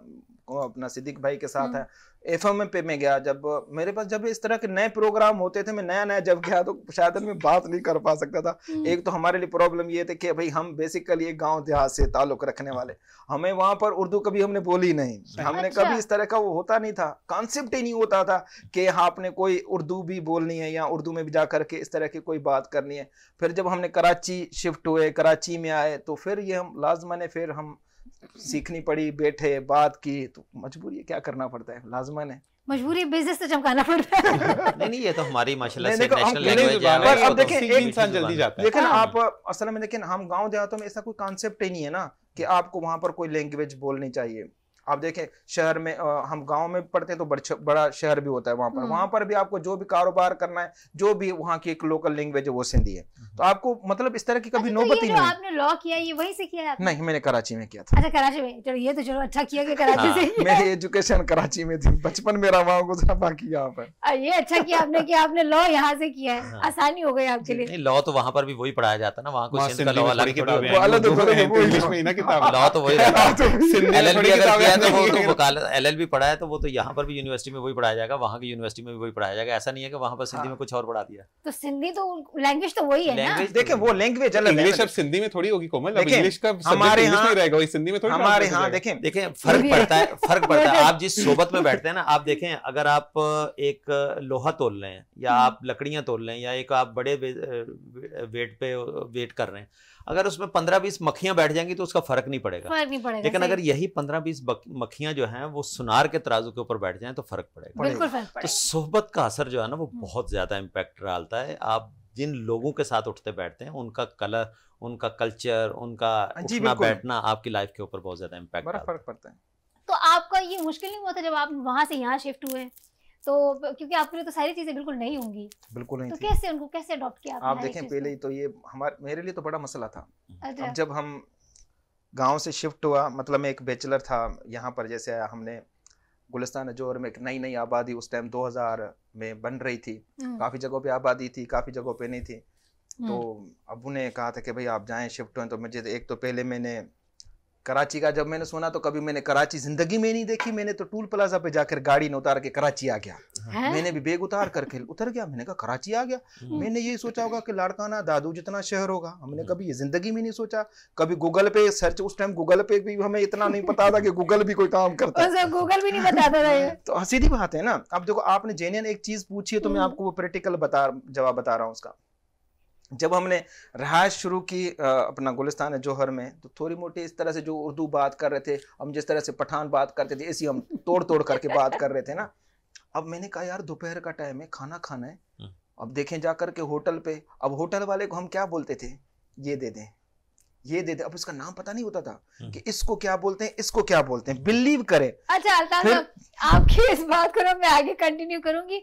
B: अपना सिद्दीक भाई के साथ हम्म। है एफ एम पे में गया जब मेरे पास जब इस तरह के नए प्रोग्राम होते थे मैं नया नया जब गया तो शायद मैं बात नहीं कर पा सकता था हम्म। एक तो हमारे लिए प्रॉब्लम ये थे कि भाई हम बेसिकली एक गांव देहात से ताल्लुक रखने वाले हमें वहां पर उर्दू कभी हमने बोली नहीं हमने अच्छा। कभी इस तरह का वो होता नहीं था कॉन्सेप्ट ही नहीं होता था कि हाँ आपने कोई उर्दू भी बोलनी है या उर्दू में भी जा करके इस तरह की कोई बात करनी है फिर जब हमने कराची शिफ्ट हुए कराची में आए तो फिर ये हम लाजमाने फिर हम सीखनी पड़ी बैठे बात की तो मजबूरी है क्या करना पड़ता है लाजमन है मजबूरी बिजनेस तो चमकाना पड़ता है नहीं नहीं ये तो हमारी माशाल्लाह से नेशनल लैंग्वेज है पर अब तो देखें एक इंसान जल्दी जाता है हाँ। लेकिन आप असल में लेकिन हम गांव देहातों में ऐसा कोई कॉन्सेप्ट ही नहीं है ना कि आपको वहां पर कोई लैंग्वेज बोलनी चाहिए आप देखें शहर में आ, हम गांव में पढ़ते हैं तो बड़, बड़ा शहर भी होता है वहां पर हम्म। वहां पर भी आपको जो भी कारोबार करना है जो भी वहाँ की एक लोकल लैंग्वेज है वो सिंधी है तो हम्म। आपको मतलब इस तरह की कभी अच्छा, तो नौबत ही नहीं आपने
A: लॉ किया ये वहीं से किया नहीं
B: मैंने कराची में किया था
A: अच्छा कराची में चलो ये तो चलो अच्छा किया कि कराची हाँ, से मेरी
B: एजुकेशन कराची में थी बचपन मेरा वहाँ गुजरा बाकी यहाँ पर
A: ये अच्छा किया आपने की आपने लॉ यहाँ से किया है हाँ। आसानी हो गई आपके
C: लिए लॉ तो वहाँ पर भी वही पढ़ाया जाता ना वहाँ कुछ लॉ अलग किताब है लॉ तो वही है तो वो तो वकालत एल एल बी पढ़ा है तो वो तो यहाँ पर भी यूनिवर्सिटी में वही पढ़ाया जाएगा वहाँ की यूनिवर्सिटी में भी वही पढ़ाया जाएगा ऐसा नहीं है कि वहाँ पर सिंधी हाँ। में कुछ और पढ़ा दिया
A: तो सिंधी तो लैंग्वेज तो वही है लैंग्वेज
C: देखे
B: तो वो लैंग्वेज
C: अलग इंग्लिश अब सिंधी में थोड़ी होगी कोमल इंग्लिश का हमारे यहाँ रहेगा वही सिंधी में थोड़ी हमारे यहाँ देखे देखे फर्क पड़ता है फर्क पड़ता है आप जिस सोबत में बैठते हैं ना आप देखें अगर आप एक लोहा तोल रहे हैं या हम्म। आप लकड़ियाँ तोल रहे हैं या एक आप बड़े वेट पे वेट कर रहे हैं अगर उसमें पंद्रह बीस मक्खियां बैठ जाएंगी तो उसका फर्क नहीं पड़ेगा फर्क नहीं पड़ेगा लेकिन अगर यही पंद्रह बीस मक्खियां जो हैं वो सुनार के तराजू के ऊपर बैठ जाएं तो फर्क पड़ेगा बिल्कुल फर्क तो पड़ेगा तो सोहबत का असर जो है ना वो हम्म। बहुत ज्यादा इम्पैक्ट डालता है आप जिन लोगों के साथ उठते बैठते हैं उनका कलर उनका कल्चर उनका हाँ उठना बैठना आपकी लाइफ के ऊपर बहुत ज्यादा इम्पैक्ट फर्क पड़ता है
A: तो आपका ये मुश्किल नहीं हुआ था जब आप वहाँ से यहाँ शिफ्ट हुए तो क्योंकि आपके लिए तो सारी चीजें बिल्कुल नहीं होंगी
C: बिल्कुल
B: नहीं तो कैसे
A: उनको कैसे अडॉप्ट किया आप देखें पहले
B: ही तो ये हमारे मेरे लिए तो बड़ा मसला था अच्छा। अब जब हम गांव से शिफ्ट हुआ मतलब मैं एक बैचलर था यहाँ पर जैसे हमने गुलस्तान अजोर में एक नई नई आबादी उस टाइम 2000 में बन रही थी हम्म। काफ़ी जगहों पे आबादी थी काफ़ी जगहों पे नहीं थी हम्म। तो अबू ने कहा था कि भाई आप जाएं शिफ्ट हुए तो मुझे एक तो पहले मैंने कराची का जब मैंने सुना तो कभी मैंने कराची जिंदगी में नहीं देखी मैंने तो टूल प्लाजा पे जाकर गाड़ी ने उतार के कराची आ गया है? मैंने भी बेग उतार करके उतर गया मैंने कहा कराची आ गया हम्म। मैंने ये सोचा होगा कि लाड़काना दादू जितना शहर होगा हमने हम्म। कभी ये जिंदगी में नहीं सोचा कभी गूगल पे सर्च उस टाइम गूगल पे भी हमें इतना नहीं पता था कि गूगल भी कोई काम करता गूगल भी नहीं बताता था तो हसीधी हाँ, बात है ना अब देखो आपने जेन्यन एक चीज पूछी है तो मैं हम्म। आपको वो प्रैक्टिकल बता जवाब बता रहा हूँ उसका जब हमने रहायश शुरू की अपना गुलिस्तान जौहर में तो थोड़ी मोटी इस तरह से जो उर्दू बात कर रहे थे हम जिस तरह से पठान बात करते थे ऐसी हम तोड़ तोड़ करके बात कर रहे थे ना अब मैंने कहा यार दोपहर का टाइम है खाना खाना है हम्म। अब देखें जा करके होटल पे अब होटल वाले को हम क्या बोलते थे ये दे दें ये दे दे अब इसका नाम पता नहीं होता था हम्म। कि इसको क्या बोलते हैं इसको क्या बोलते हैं बिलीव करें
A: अच्छा फिर... आपकी इस बात को मैं आगे कंटिन्यू करूंगी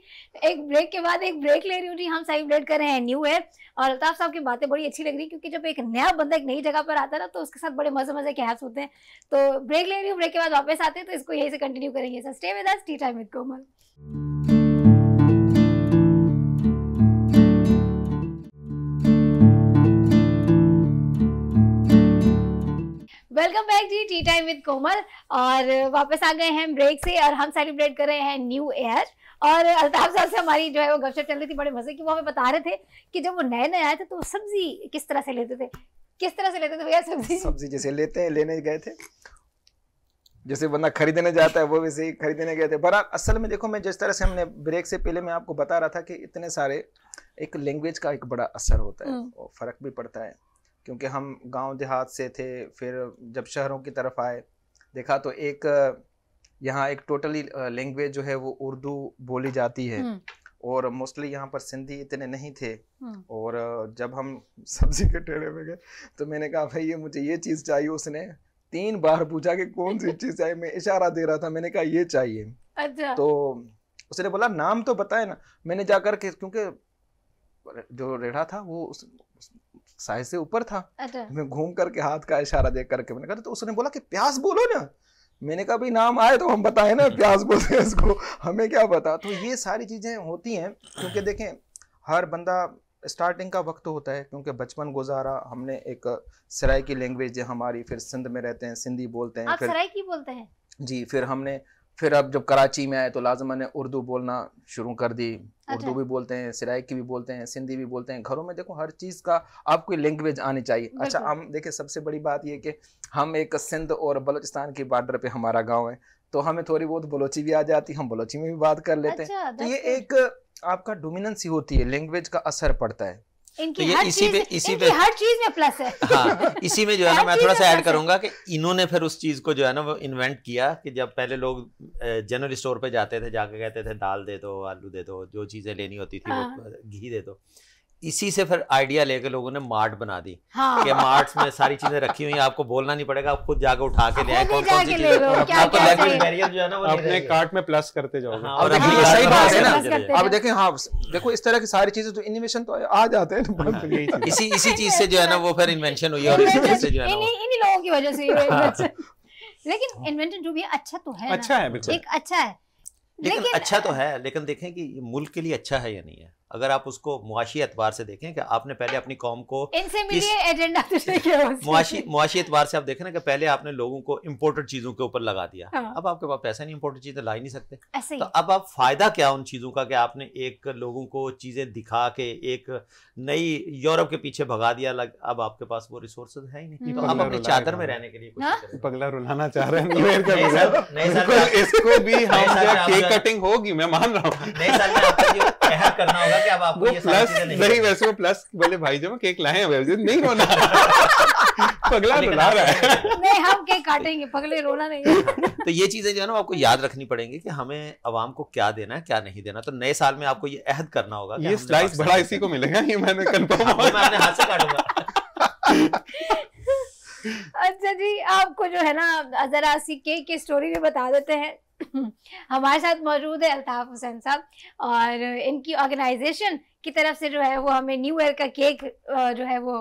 A: एक ब्रेक के बाद एक ब्रेक ले रही हूँ जी हम सेलिब्रेट कर रहे हैं न्यू ईयर और अल्ताफ साहब की बातें बड़ी अच्छी लग रही क्योंकि जब एक नया बंदा एक नई जगह पर आता है ना तो उसके साथ बड़े मजे मजे के हैप्स होते हैं तो ब्रेक ले रही हूँ ब्रेक के बाद वापस आते हैं तो इसको यही से कंटिन्यू करेंगे sir stay with us tea time with Komal welcome back जी टी टाइम विद कोमल और वापस आ गए हैं ब्रेक से और हम सेलिब्रेट कर रहे हैं न्यू ईयर और अल्ताफ साहब से हमारी जो है वो गपशप चल रही थी बड़े मजे की वो हमें बता रहे थे कि जब वो नए नए आए थे तो सब्जी किस तरह से लेते थे किस तरह से लेते थे भैया सब्जी
B: सब्जी जैसे लेते हैं लेने गए थे जैसे बंदा खरीदने जाता है वो वैसे ही खरीदने गए थे पर असल में देखो मैं जिस तरह से हमने ब्रेक से पहले मैं आपको बता रहा था कि इतने सारे एक लैंग्वेज का एक बड़ा असर होता है हम्म। और फर्क भी पड़ता है क्योंकि हम गांव देहात से थे फिर जब शहरों की तरफ आए देखा तो एक यहाँ एक टोटली लैंग्वेज जो है वो उर्दू बोली जाती है हम्म। और मोस्टली यहाँ पर सिंधी इतने नहीं थे हम्म। और जब हम सब्जी के ठेले पे गए तो मैंने कहा भाई ये मुझे ये चीज़ चाहिए उसने तीन बार पूछा कि कौन सी चीज़ चाहिए मैं इशारा दे रहा था मैंने कहा ये चाहिए अच्छा तो उसने बोला नाम तो बताए ना मैंने जाकर के क्योंकि जो रेढ़ा था वो उस, उस साइज से ऊपर था अच्छा। मैं घूम करके हाथ का इशारा देख करके मैंने कहा तो उसने बोला कि प्यास बोलो ना मैंने कहा भाई नाम आए तो हम बताएं ना प्यास बोलते हैं इसको हमें क्या पता तो ये सारी चीज़ें होती हैं क्योंकि देखें हर बंदा स्टार्टिंग का वक्त होता है क्योंकि बचपन गुजारा हमने एक सराय की लैंग्वेज है हमारी फिर सिंध में रहते हैं सिंधी बोलते हैं आप फिर सराय की बोलते हैं जी फिर हमने फिर अब जब कराची में आए तो लाजम ने उर्दू बोलना शुरू कर दी अच्छा। उर्दू भी बोलते हैं की भी बोलते हैं सिंधी भी बोलते हैं घरों में देखो हर चीज़ का आपको लैंग्वेज आनी चाहिए अच्छा हम देखिए सबसे बड़ी बात यह कि हम एक सिंध और बलोचिस्तान के बॉर्डर पे हमारा गाँव है तो हमें थोड़ी बहुत बलोची भी आ जाती हम बलोची में भी बात कर लेते हैं अच्छा, तो ये एक आपका डोमिनेंस ही होती है लैंग्वेज
C: का असर पड़ता है
A: इनकी तो हर इसी पे इसी पे हर चीज में प्लस है
C: हाँ इसी में जो है ना मैं थोड़ा सा ऐड करूंगा कि इन्होंने फिर उस चीज को जो है ना वो इन्वेंट किया कि जब पहले लोग जनरल स्टोर पे जाते थे जाके कहते थे दाल दे दो आलू दे दो जो चीजें लेनी होती थी हाँ। घी दे दो इसी से फिर आइडिया लेके लोगों ने मार्ट बना दी हाँ। कि मार्ट में सारी चीजें रखी हुई आपको बोलना नहीं पड़ेगा आप खुद जाके उठा के ले कौन कौन सी चीजें अपने कार्ट में प्लस करते जाओगे हाँ, सही बात है
B: ना अब देखें हाँ देखो इस तरह की सारी चीजें तो इनोवेशन तो आ जाते हैं हाँ। इसी इसी चीज से जो है ना
C: वो फिर इन्वेंशन हुई और इसी चीज से जो है
A: लोगों की वजह से हाँ। लेकिन इन्वेंशन जो भी अच्छा तो है अच्छा है एक अच्छा है लेकिन
C: अच्छा तो है लेकिन देखें कि मुल्क के लिए अच्छा है या नहीं है अगर आप उसको मुआशी एतबार से देखें कि आपने पहले अपनी कौम को इनसे मिलिए
A: एजेंडा तो
C: मुआशी मुआशी एतबार से आप देखें ना कि पहले आपने लोगों को इम्पोर्टेड चीज़ों के ऊपर लगा दिया हाँ। अब आपके पास पैसा नहीं इम्पोर्टेड चीज़ें ला ही नहीं सकते तो अब आप फ़ायदा क्या उन चीज़ों का कि आपने एक लोगों को चीज़ें दिखा के एक नई यूरोप के पीछे भगा दिया अब आपके पास वो रिसोर्स है ही नहीं हम्म। तो आप अपने चादर में रहने के लिए
D: कुछ पगला हाँ? रुलाना चाह रहे हैं इसको भी केक कटिंग होगी मैं मान रहा हूँ
C: करना होगा कि अब आपको ये प्लस
D: नहीं वैसे वो प्लस बोले भाई जब केक लाए हैं नहीं रोना पगला
A: रुला रहा है नहीं हम केक काटेंगे पगले रोना नहीं
C: तो ये चीजें जो है ना आपको याद रखनी पड़ेंगी कि हमें आवाम को क्या देना है क्या नहीं देना तो नए साल में आपको ये अहद करना होगा ये स्लाइस बड़ा
D: इसी को मिलेगा ये मैंने कन्फर्म हाँ, मैं
A: अच्छा जी आपको जो है ना जरा सी केक की स्टोरी भी बता देते हैं हमारे साथ मौजूद है अल्ताफ़ हुसैन साहब और इनकी ऑर्गेनाइजेशन की तरफ से जो है वो हमें न्यू ईयर का केक जो है वो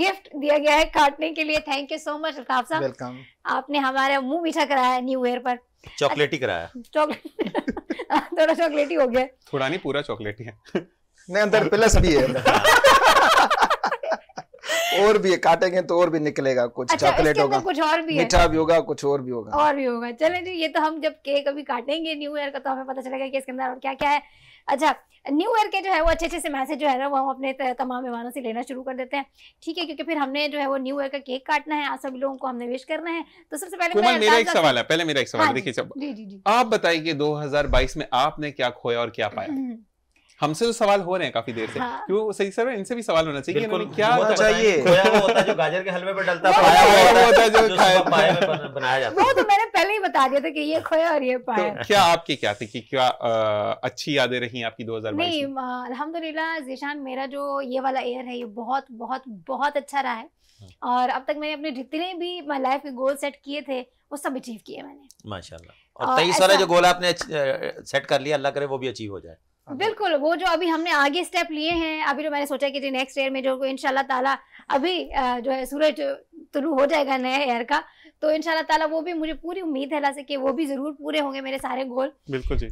A: गिफ्ट दिया गया है काटने के लिए thank you so much Altaf साहब वेलकम आपने हमारा मुंह मीठा कराया न्यू ईयर पर
C: चॉकलेट ही कराया
A: चॉकलेट थोड़ा चॉकलेट ही हो गया
D: थोड़ा नहीं पूरा चॉकलेट है
B: नहीं अंदर प्लस भी है और भी काटेंगे तो और भी निकलेगा कुछ अच्छा, चॉकलेट होगा कुछ और भी मीठा भी होगा कुछ और भी होगा
A: और भी होगा चले जी ये तो हम जब केक अभी काटेंगे न्यू ईयर का तो हमें पता चलेगा कि इसके अंदर और क्या क्या है अच्छा न्यू ईयर के जो है वो अच्छे अच्छे से मैसेज जो है ना वो हम अपने तमाम मेहमानों से लेना शुरू कर देते हैं ठीक है क्योंकि फिर हमने जो है वो न्यू ईयर का केक काटना है आप सभी लोगों को हमने विश करना है तो सबसे पहले मेरा एक सवाल है
D: पहले मेरा एक सवाल हाँ देखिए आप बताइए 2022 में आपने क्या खोया और क्या पाया हम्म, हमसे तो सवाल हो रहे हैं काफी देर से हाँ। क्यों सही सर इनसे भी सवाल होना चाहिए कि क्या चाहिए खोया
C: वो होता है जो गाजर के हलवे पर डलता है
D: वो होता है जो खाए में बनाया जाता
A: है वो तो मैंने पहले ही बता दिया था कि ये खोया और ये तो पाया तो
D: क्या आपके क्या थे कि क्या अच्छी यादें रही आपकी दो हजार नहीं
A: अलहमदुल्ला जीशान मेरा जो ये वाला एयर है ये बहुत बहुत बहुत अच्छा रहा है हाँ। और अब तक मैंने अपने जितने भी लाइफ के गोल सेट किए थे वो सब अचीव किए मैंने
C: माशाल्लाह और तेईस वाला जो गोल आपने सेट कर लिया अल्लाह करे वो भी अचीव हो जाए
A: हाँ, बिल्कुल वो जो अभी हमने आगे स्टेप लिए हैं अभी जो मैंने सोचा कि जी नेक्स्ट ईयर में जो इनशाला ताला अभी जो है सूरज शुरू हो जाएगा नए ईयर का तो इनशाला ताला वो भी मुझे पूरी उम्मीद है ला से कि वो भी जरूर पूरे होंगे मेरे सारे गोल
C: बिल्कुल जी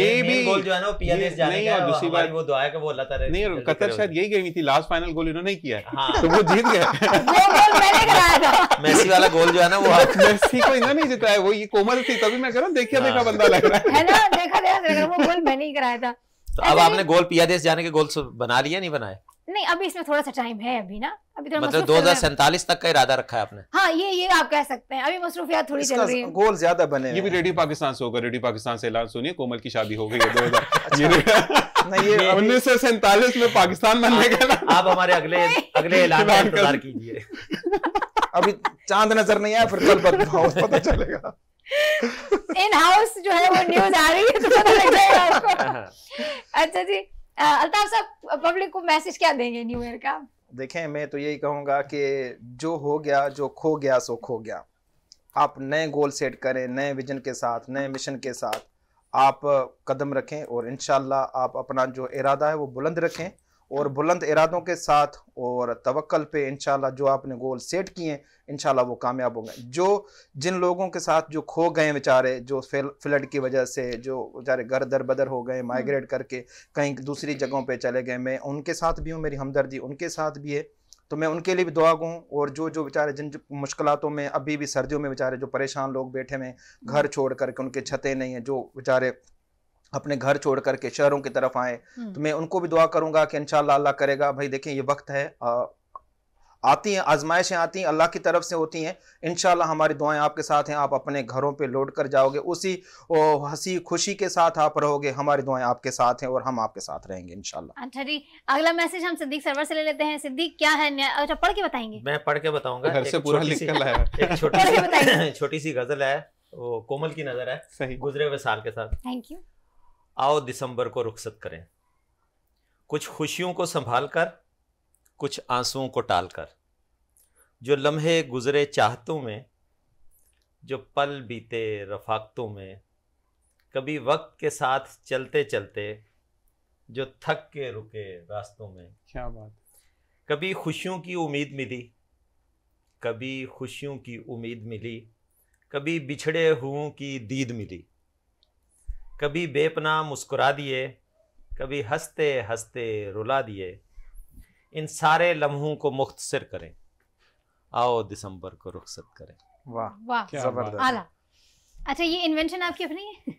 C: ये भी गोल जो है ना पीएलएस जाने का दूसरी बार वो दुआ है कि वो अल्लाह ताला नहीं
D: कतर शायद यही गई थी लास्ट फाइनल गोल इन्होंने किया हाँ। तो वो जीत गए वो गोल मैंने कराया था मेसी वाला गोल जो है ना वो मेसी
C: को इन्होंने नहीं जिताया वो ये कोमल थी तभी मैं कह रहा हूं देखिए देखा हाँ। बंदा लग
A: रहा है ना देखा देखा वो गोल मैंने ही कराया था
C: तो अब आपने गोल पिया देश जाने के गोल बना लिया नहीं बनाए
A: नहीं अभी इसमें थोड़ा सा टाइम है अभी ना अभी तो मतलब दो हजार
C: सैतालीस तक का इरादा रखा है आपने
A: हाँ ये ये आप कह सकते हैं अभी मसरूफिया थोड़ी चल रही है
C: गोल ज्यादा बने ये भी रेडियो पाकिस्तान से होगा रेडियो पाकिस्तान
D: से ऐलान सुनिए कोमल की शादी हो गई है दो हजार अच्छा। उन्नीस सौ सैंतालीस में
C: पाकिस्तान बनने का आप हमारे अगले अगले ऐलान कीजिए अभी चांद नजर नहीं आया फिर कल पता चलेगा
A: इन हाउस जो है वो न्यूज आ रही है तो पता लग जाएगा
B: आपको
A: अच्छा जी अल्ताफ साहब पब्लिक को मैसेज क्या देंगे न्यू ईयर का
B: देखें मैं तो यही कहूंगा कि जो हो गया जो खो गया सो खो गया आप नए गोल सेट करें नए विजन के साथ नए मिशन के साथ आप कदम रखें और इन आप अपना जो इरादा है वो बुलंद रखें और बुलंद इरादों के साथ और तवक्ल पे इनशाला जो आपने गोल सेट किए हैं इनशाला वो कामयाब होंगे जो जिन लोगों के साथ जो खो गए बेचारे जो फ्लड की वजह से जो बेचारे घर दर बदर हो गए माइग्रेट करके कहीं दूसरी जगहों पे चले गए मैं उनके साथ भी हूँ मेरी हमदर्दी उनके साथ भी है तो मैं उनके लिए भी दुआ हूँ और जो जो बेचारे जिन मुश्किलों में अभी भी सर्दियों में बेचारे जो परेशान लोग बैठे हुए घर छोड़ करके उनके छतें नहीं हैं जो बेचारे अपने घर छोड़ करके शहरों की तरफ आए हम्म। तो मैं उनको भी दुआ करूंगा कि अल्लाह करेगा भाई देखें ये वक्त है आ, आती हैं आजमाइशें आती हैं अल्लाह की तरफ से होती हैं इन हमारी दुआएं आपके साथ हैं आप अपने घरों पे लौट कर जाओगे उसी हंसी खुशी के साथ आप रहोगे हमारी दुआएं आपके साथ हैं और हम आपके साथ रहेंगे इनशाला
A: अच्छा अगला मैसेज हम सिद्दीक सरवर से ले लेते हैं सिद्दीक क्या है अच्छा पढ़ के बताएंगे
C: मैं पढ़ के बताऊंगा घर से पूरा लिख छोटी सी गजल है वो कोमल की नजर है सही गुजरे हुए साल के साथ थैंक यू आओ दिसंबर को रुखसत करें कुछ खुशियों को संभाल कर कुछ आंसुओं को टाल कर जो लम्हे गुजरे चाहतों में जो पल बीते रफाकतों में कभी वक्त के साथ चलते चलते जो थक के रुके रास्तों में क्या बात कभी खुशियों की उम्मीद मिली कभी खुशियों की उम्मीद मिली कभी बिछड़े हुओं की दीद मिली कभी बेपना मुस्कुरा दिए कभी हंसते हंसते रुला दिए इन सारे लम्हों को मुख्तसर करें आओ दिसंबर को रुखसत करें वाह वाह
A: जबरदस्त अच्छा ये इन्वेंशन आपकी अपनी है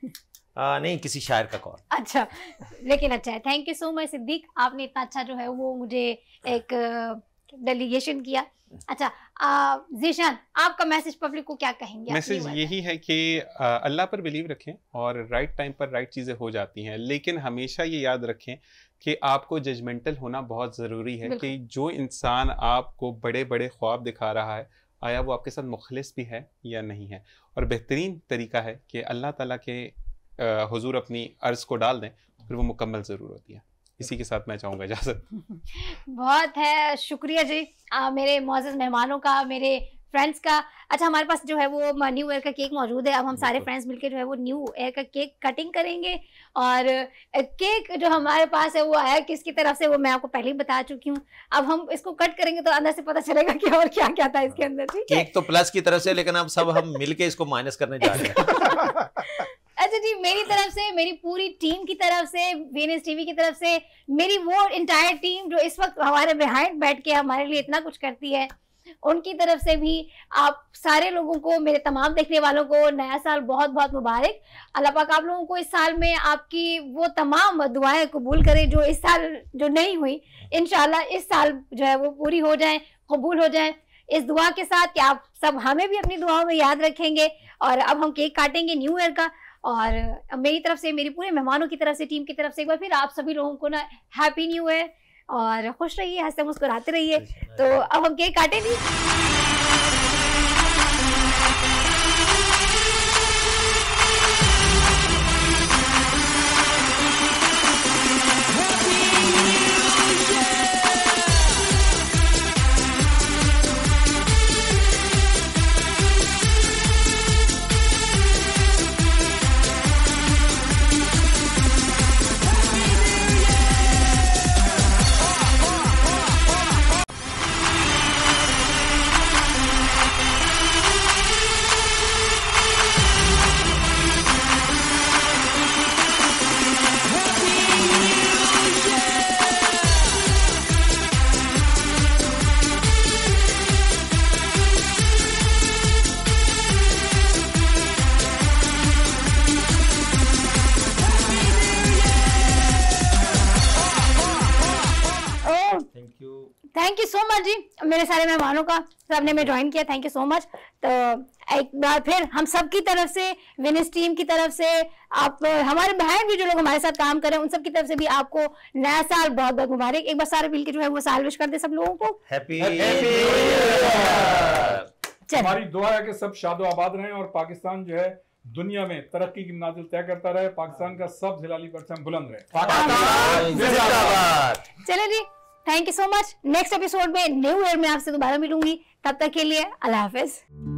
C: आ, नहीं किसी शायर का कॉल
A: अच्छा लेकिन अच्छा है thank you so much Siddique आपने इतना अच्छा जो है वो मुझे एक डेलीगेशन किया अच्छा जीशान आपका मैसेज पब्लिक को क्या कहेंगे मैसेज
D: यही है कि अल्लाह पर बिलीव रखें और राइट टाइम पर राइट चीज़ें हो जाती हैं लेकिन हमेशा ये याद रखें कि आपको जजमेंटल होना बहुत ज़रूरी है कि जो इंसान आपको बड़े बड़े ख्वाब दिखा रहा है आया वो आपके साथ मुखलिस भी है या नहीं है और बेहतरीन तरीका है कि अल्लाह ताला के हजूर अपनी अर्ज़ को डाल दें फिर वो मुकम्मल ज़रूर होती है इसी के साथ मैं चाहूंगा इजाजत
A: बहुत है शुक्रिया जी आ, मेरे मोजिज मेहमानों का मेरे फ्रेंड्स का अच्छा हमारे पास जो है वो न्यू ईयर का केक मौजूद है अब हम सारे फ्रेंड्स मिलके जो है वो न्यू ईयर का केक कटिंग करेंगे और केक जो हमारे पास है वो आया किसकी तरफ से वो मैं आपको पहले ही बता चुकी हूँ अब हम इसको कट करेंगे तो अंदर से पता चलेगा कि और क्या क्या था इसके अंदर ठीक
C: है केक तो प्लस की तरफ से लेकिन अब सब हम मिलके इसको माइनस करने जा रहे हैं
A: अच्छा जी मेरी तरफ से मेरी पूरी टीम की तरफ से वीनेस टीवी की तरफ से मेरी वो इंटायर टीम जो इस वक्त हमारे बिहाइंड बैठ के हमारे लिए इतना कुछ करती है उनकी तरफ से भी आप सारे लोगों को मेरे तमाम देखने वालों को नया साल बहुत बहुत मुबारक अल्लाह पाक आप लोगों को इस साल में आपकी वो तमाम दुआएं कबूल करें जो इस साल जो नहीं हुई इन इस साल जो है वो पूरी हो जाए कबूल हो जाए इस दुआ के साथ कि आप सब हमें भी अपनी दुआओं में याद रखेंगे और अब हम केक काटेंगे न्यू ईयर का और मेरी तरफ से मेरी पूरे मेहमानों की तरफ से टीम की तरफ से एक बार फिर आप सभी लोगों को ना हैप्पी न्यू ईयर और खुश रहिए हंसते मुस्कुराते रहिए तो अब हम केक काटेंगे साहब ने हमें ज्वाइन किया थैंक यू सो मच तो एक बार फिर हम सब की तरफ से विनिस टीम की तरफ से आप हमारे बहन भी जो लोग हमारे साथ काम कर रहे हैं उन सब की तरफ से भी आपको नया साल बहुत बहुत मुबारक एक बार सारे मिल के जो है वो साल विश कर दे सब लोगों को
C: हैप्पी
D: हमारी दुआ है कि सब शादो आबाद रहे और पाकिस्तान जो है दुनिया में तरक्की की मनाजिल तय करता रहे पाकिस्तान का सब हिलाली परचम बुलंद रहे पाकिस्तान
A: चले जी thank you so much next episode में न्यू ईयर में आपसे दोबारा मिलूंगी तब तक के लिए अल्लाह हाफिज़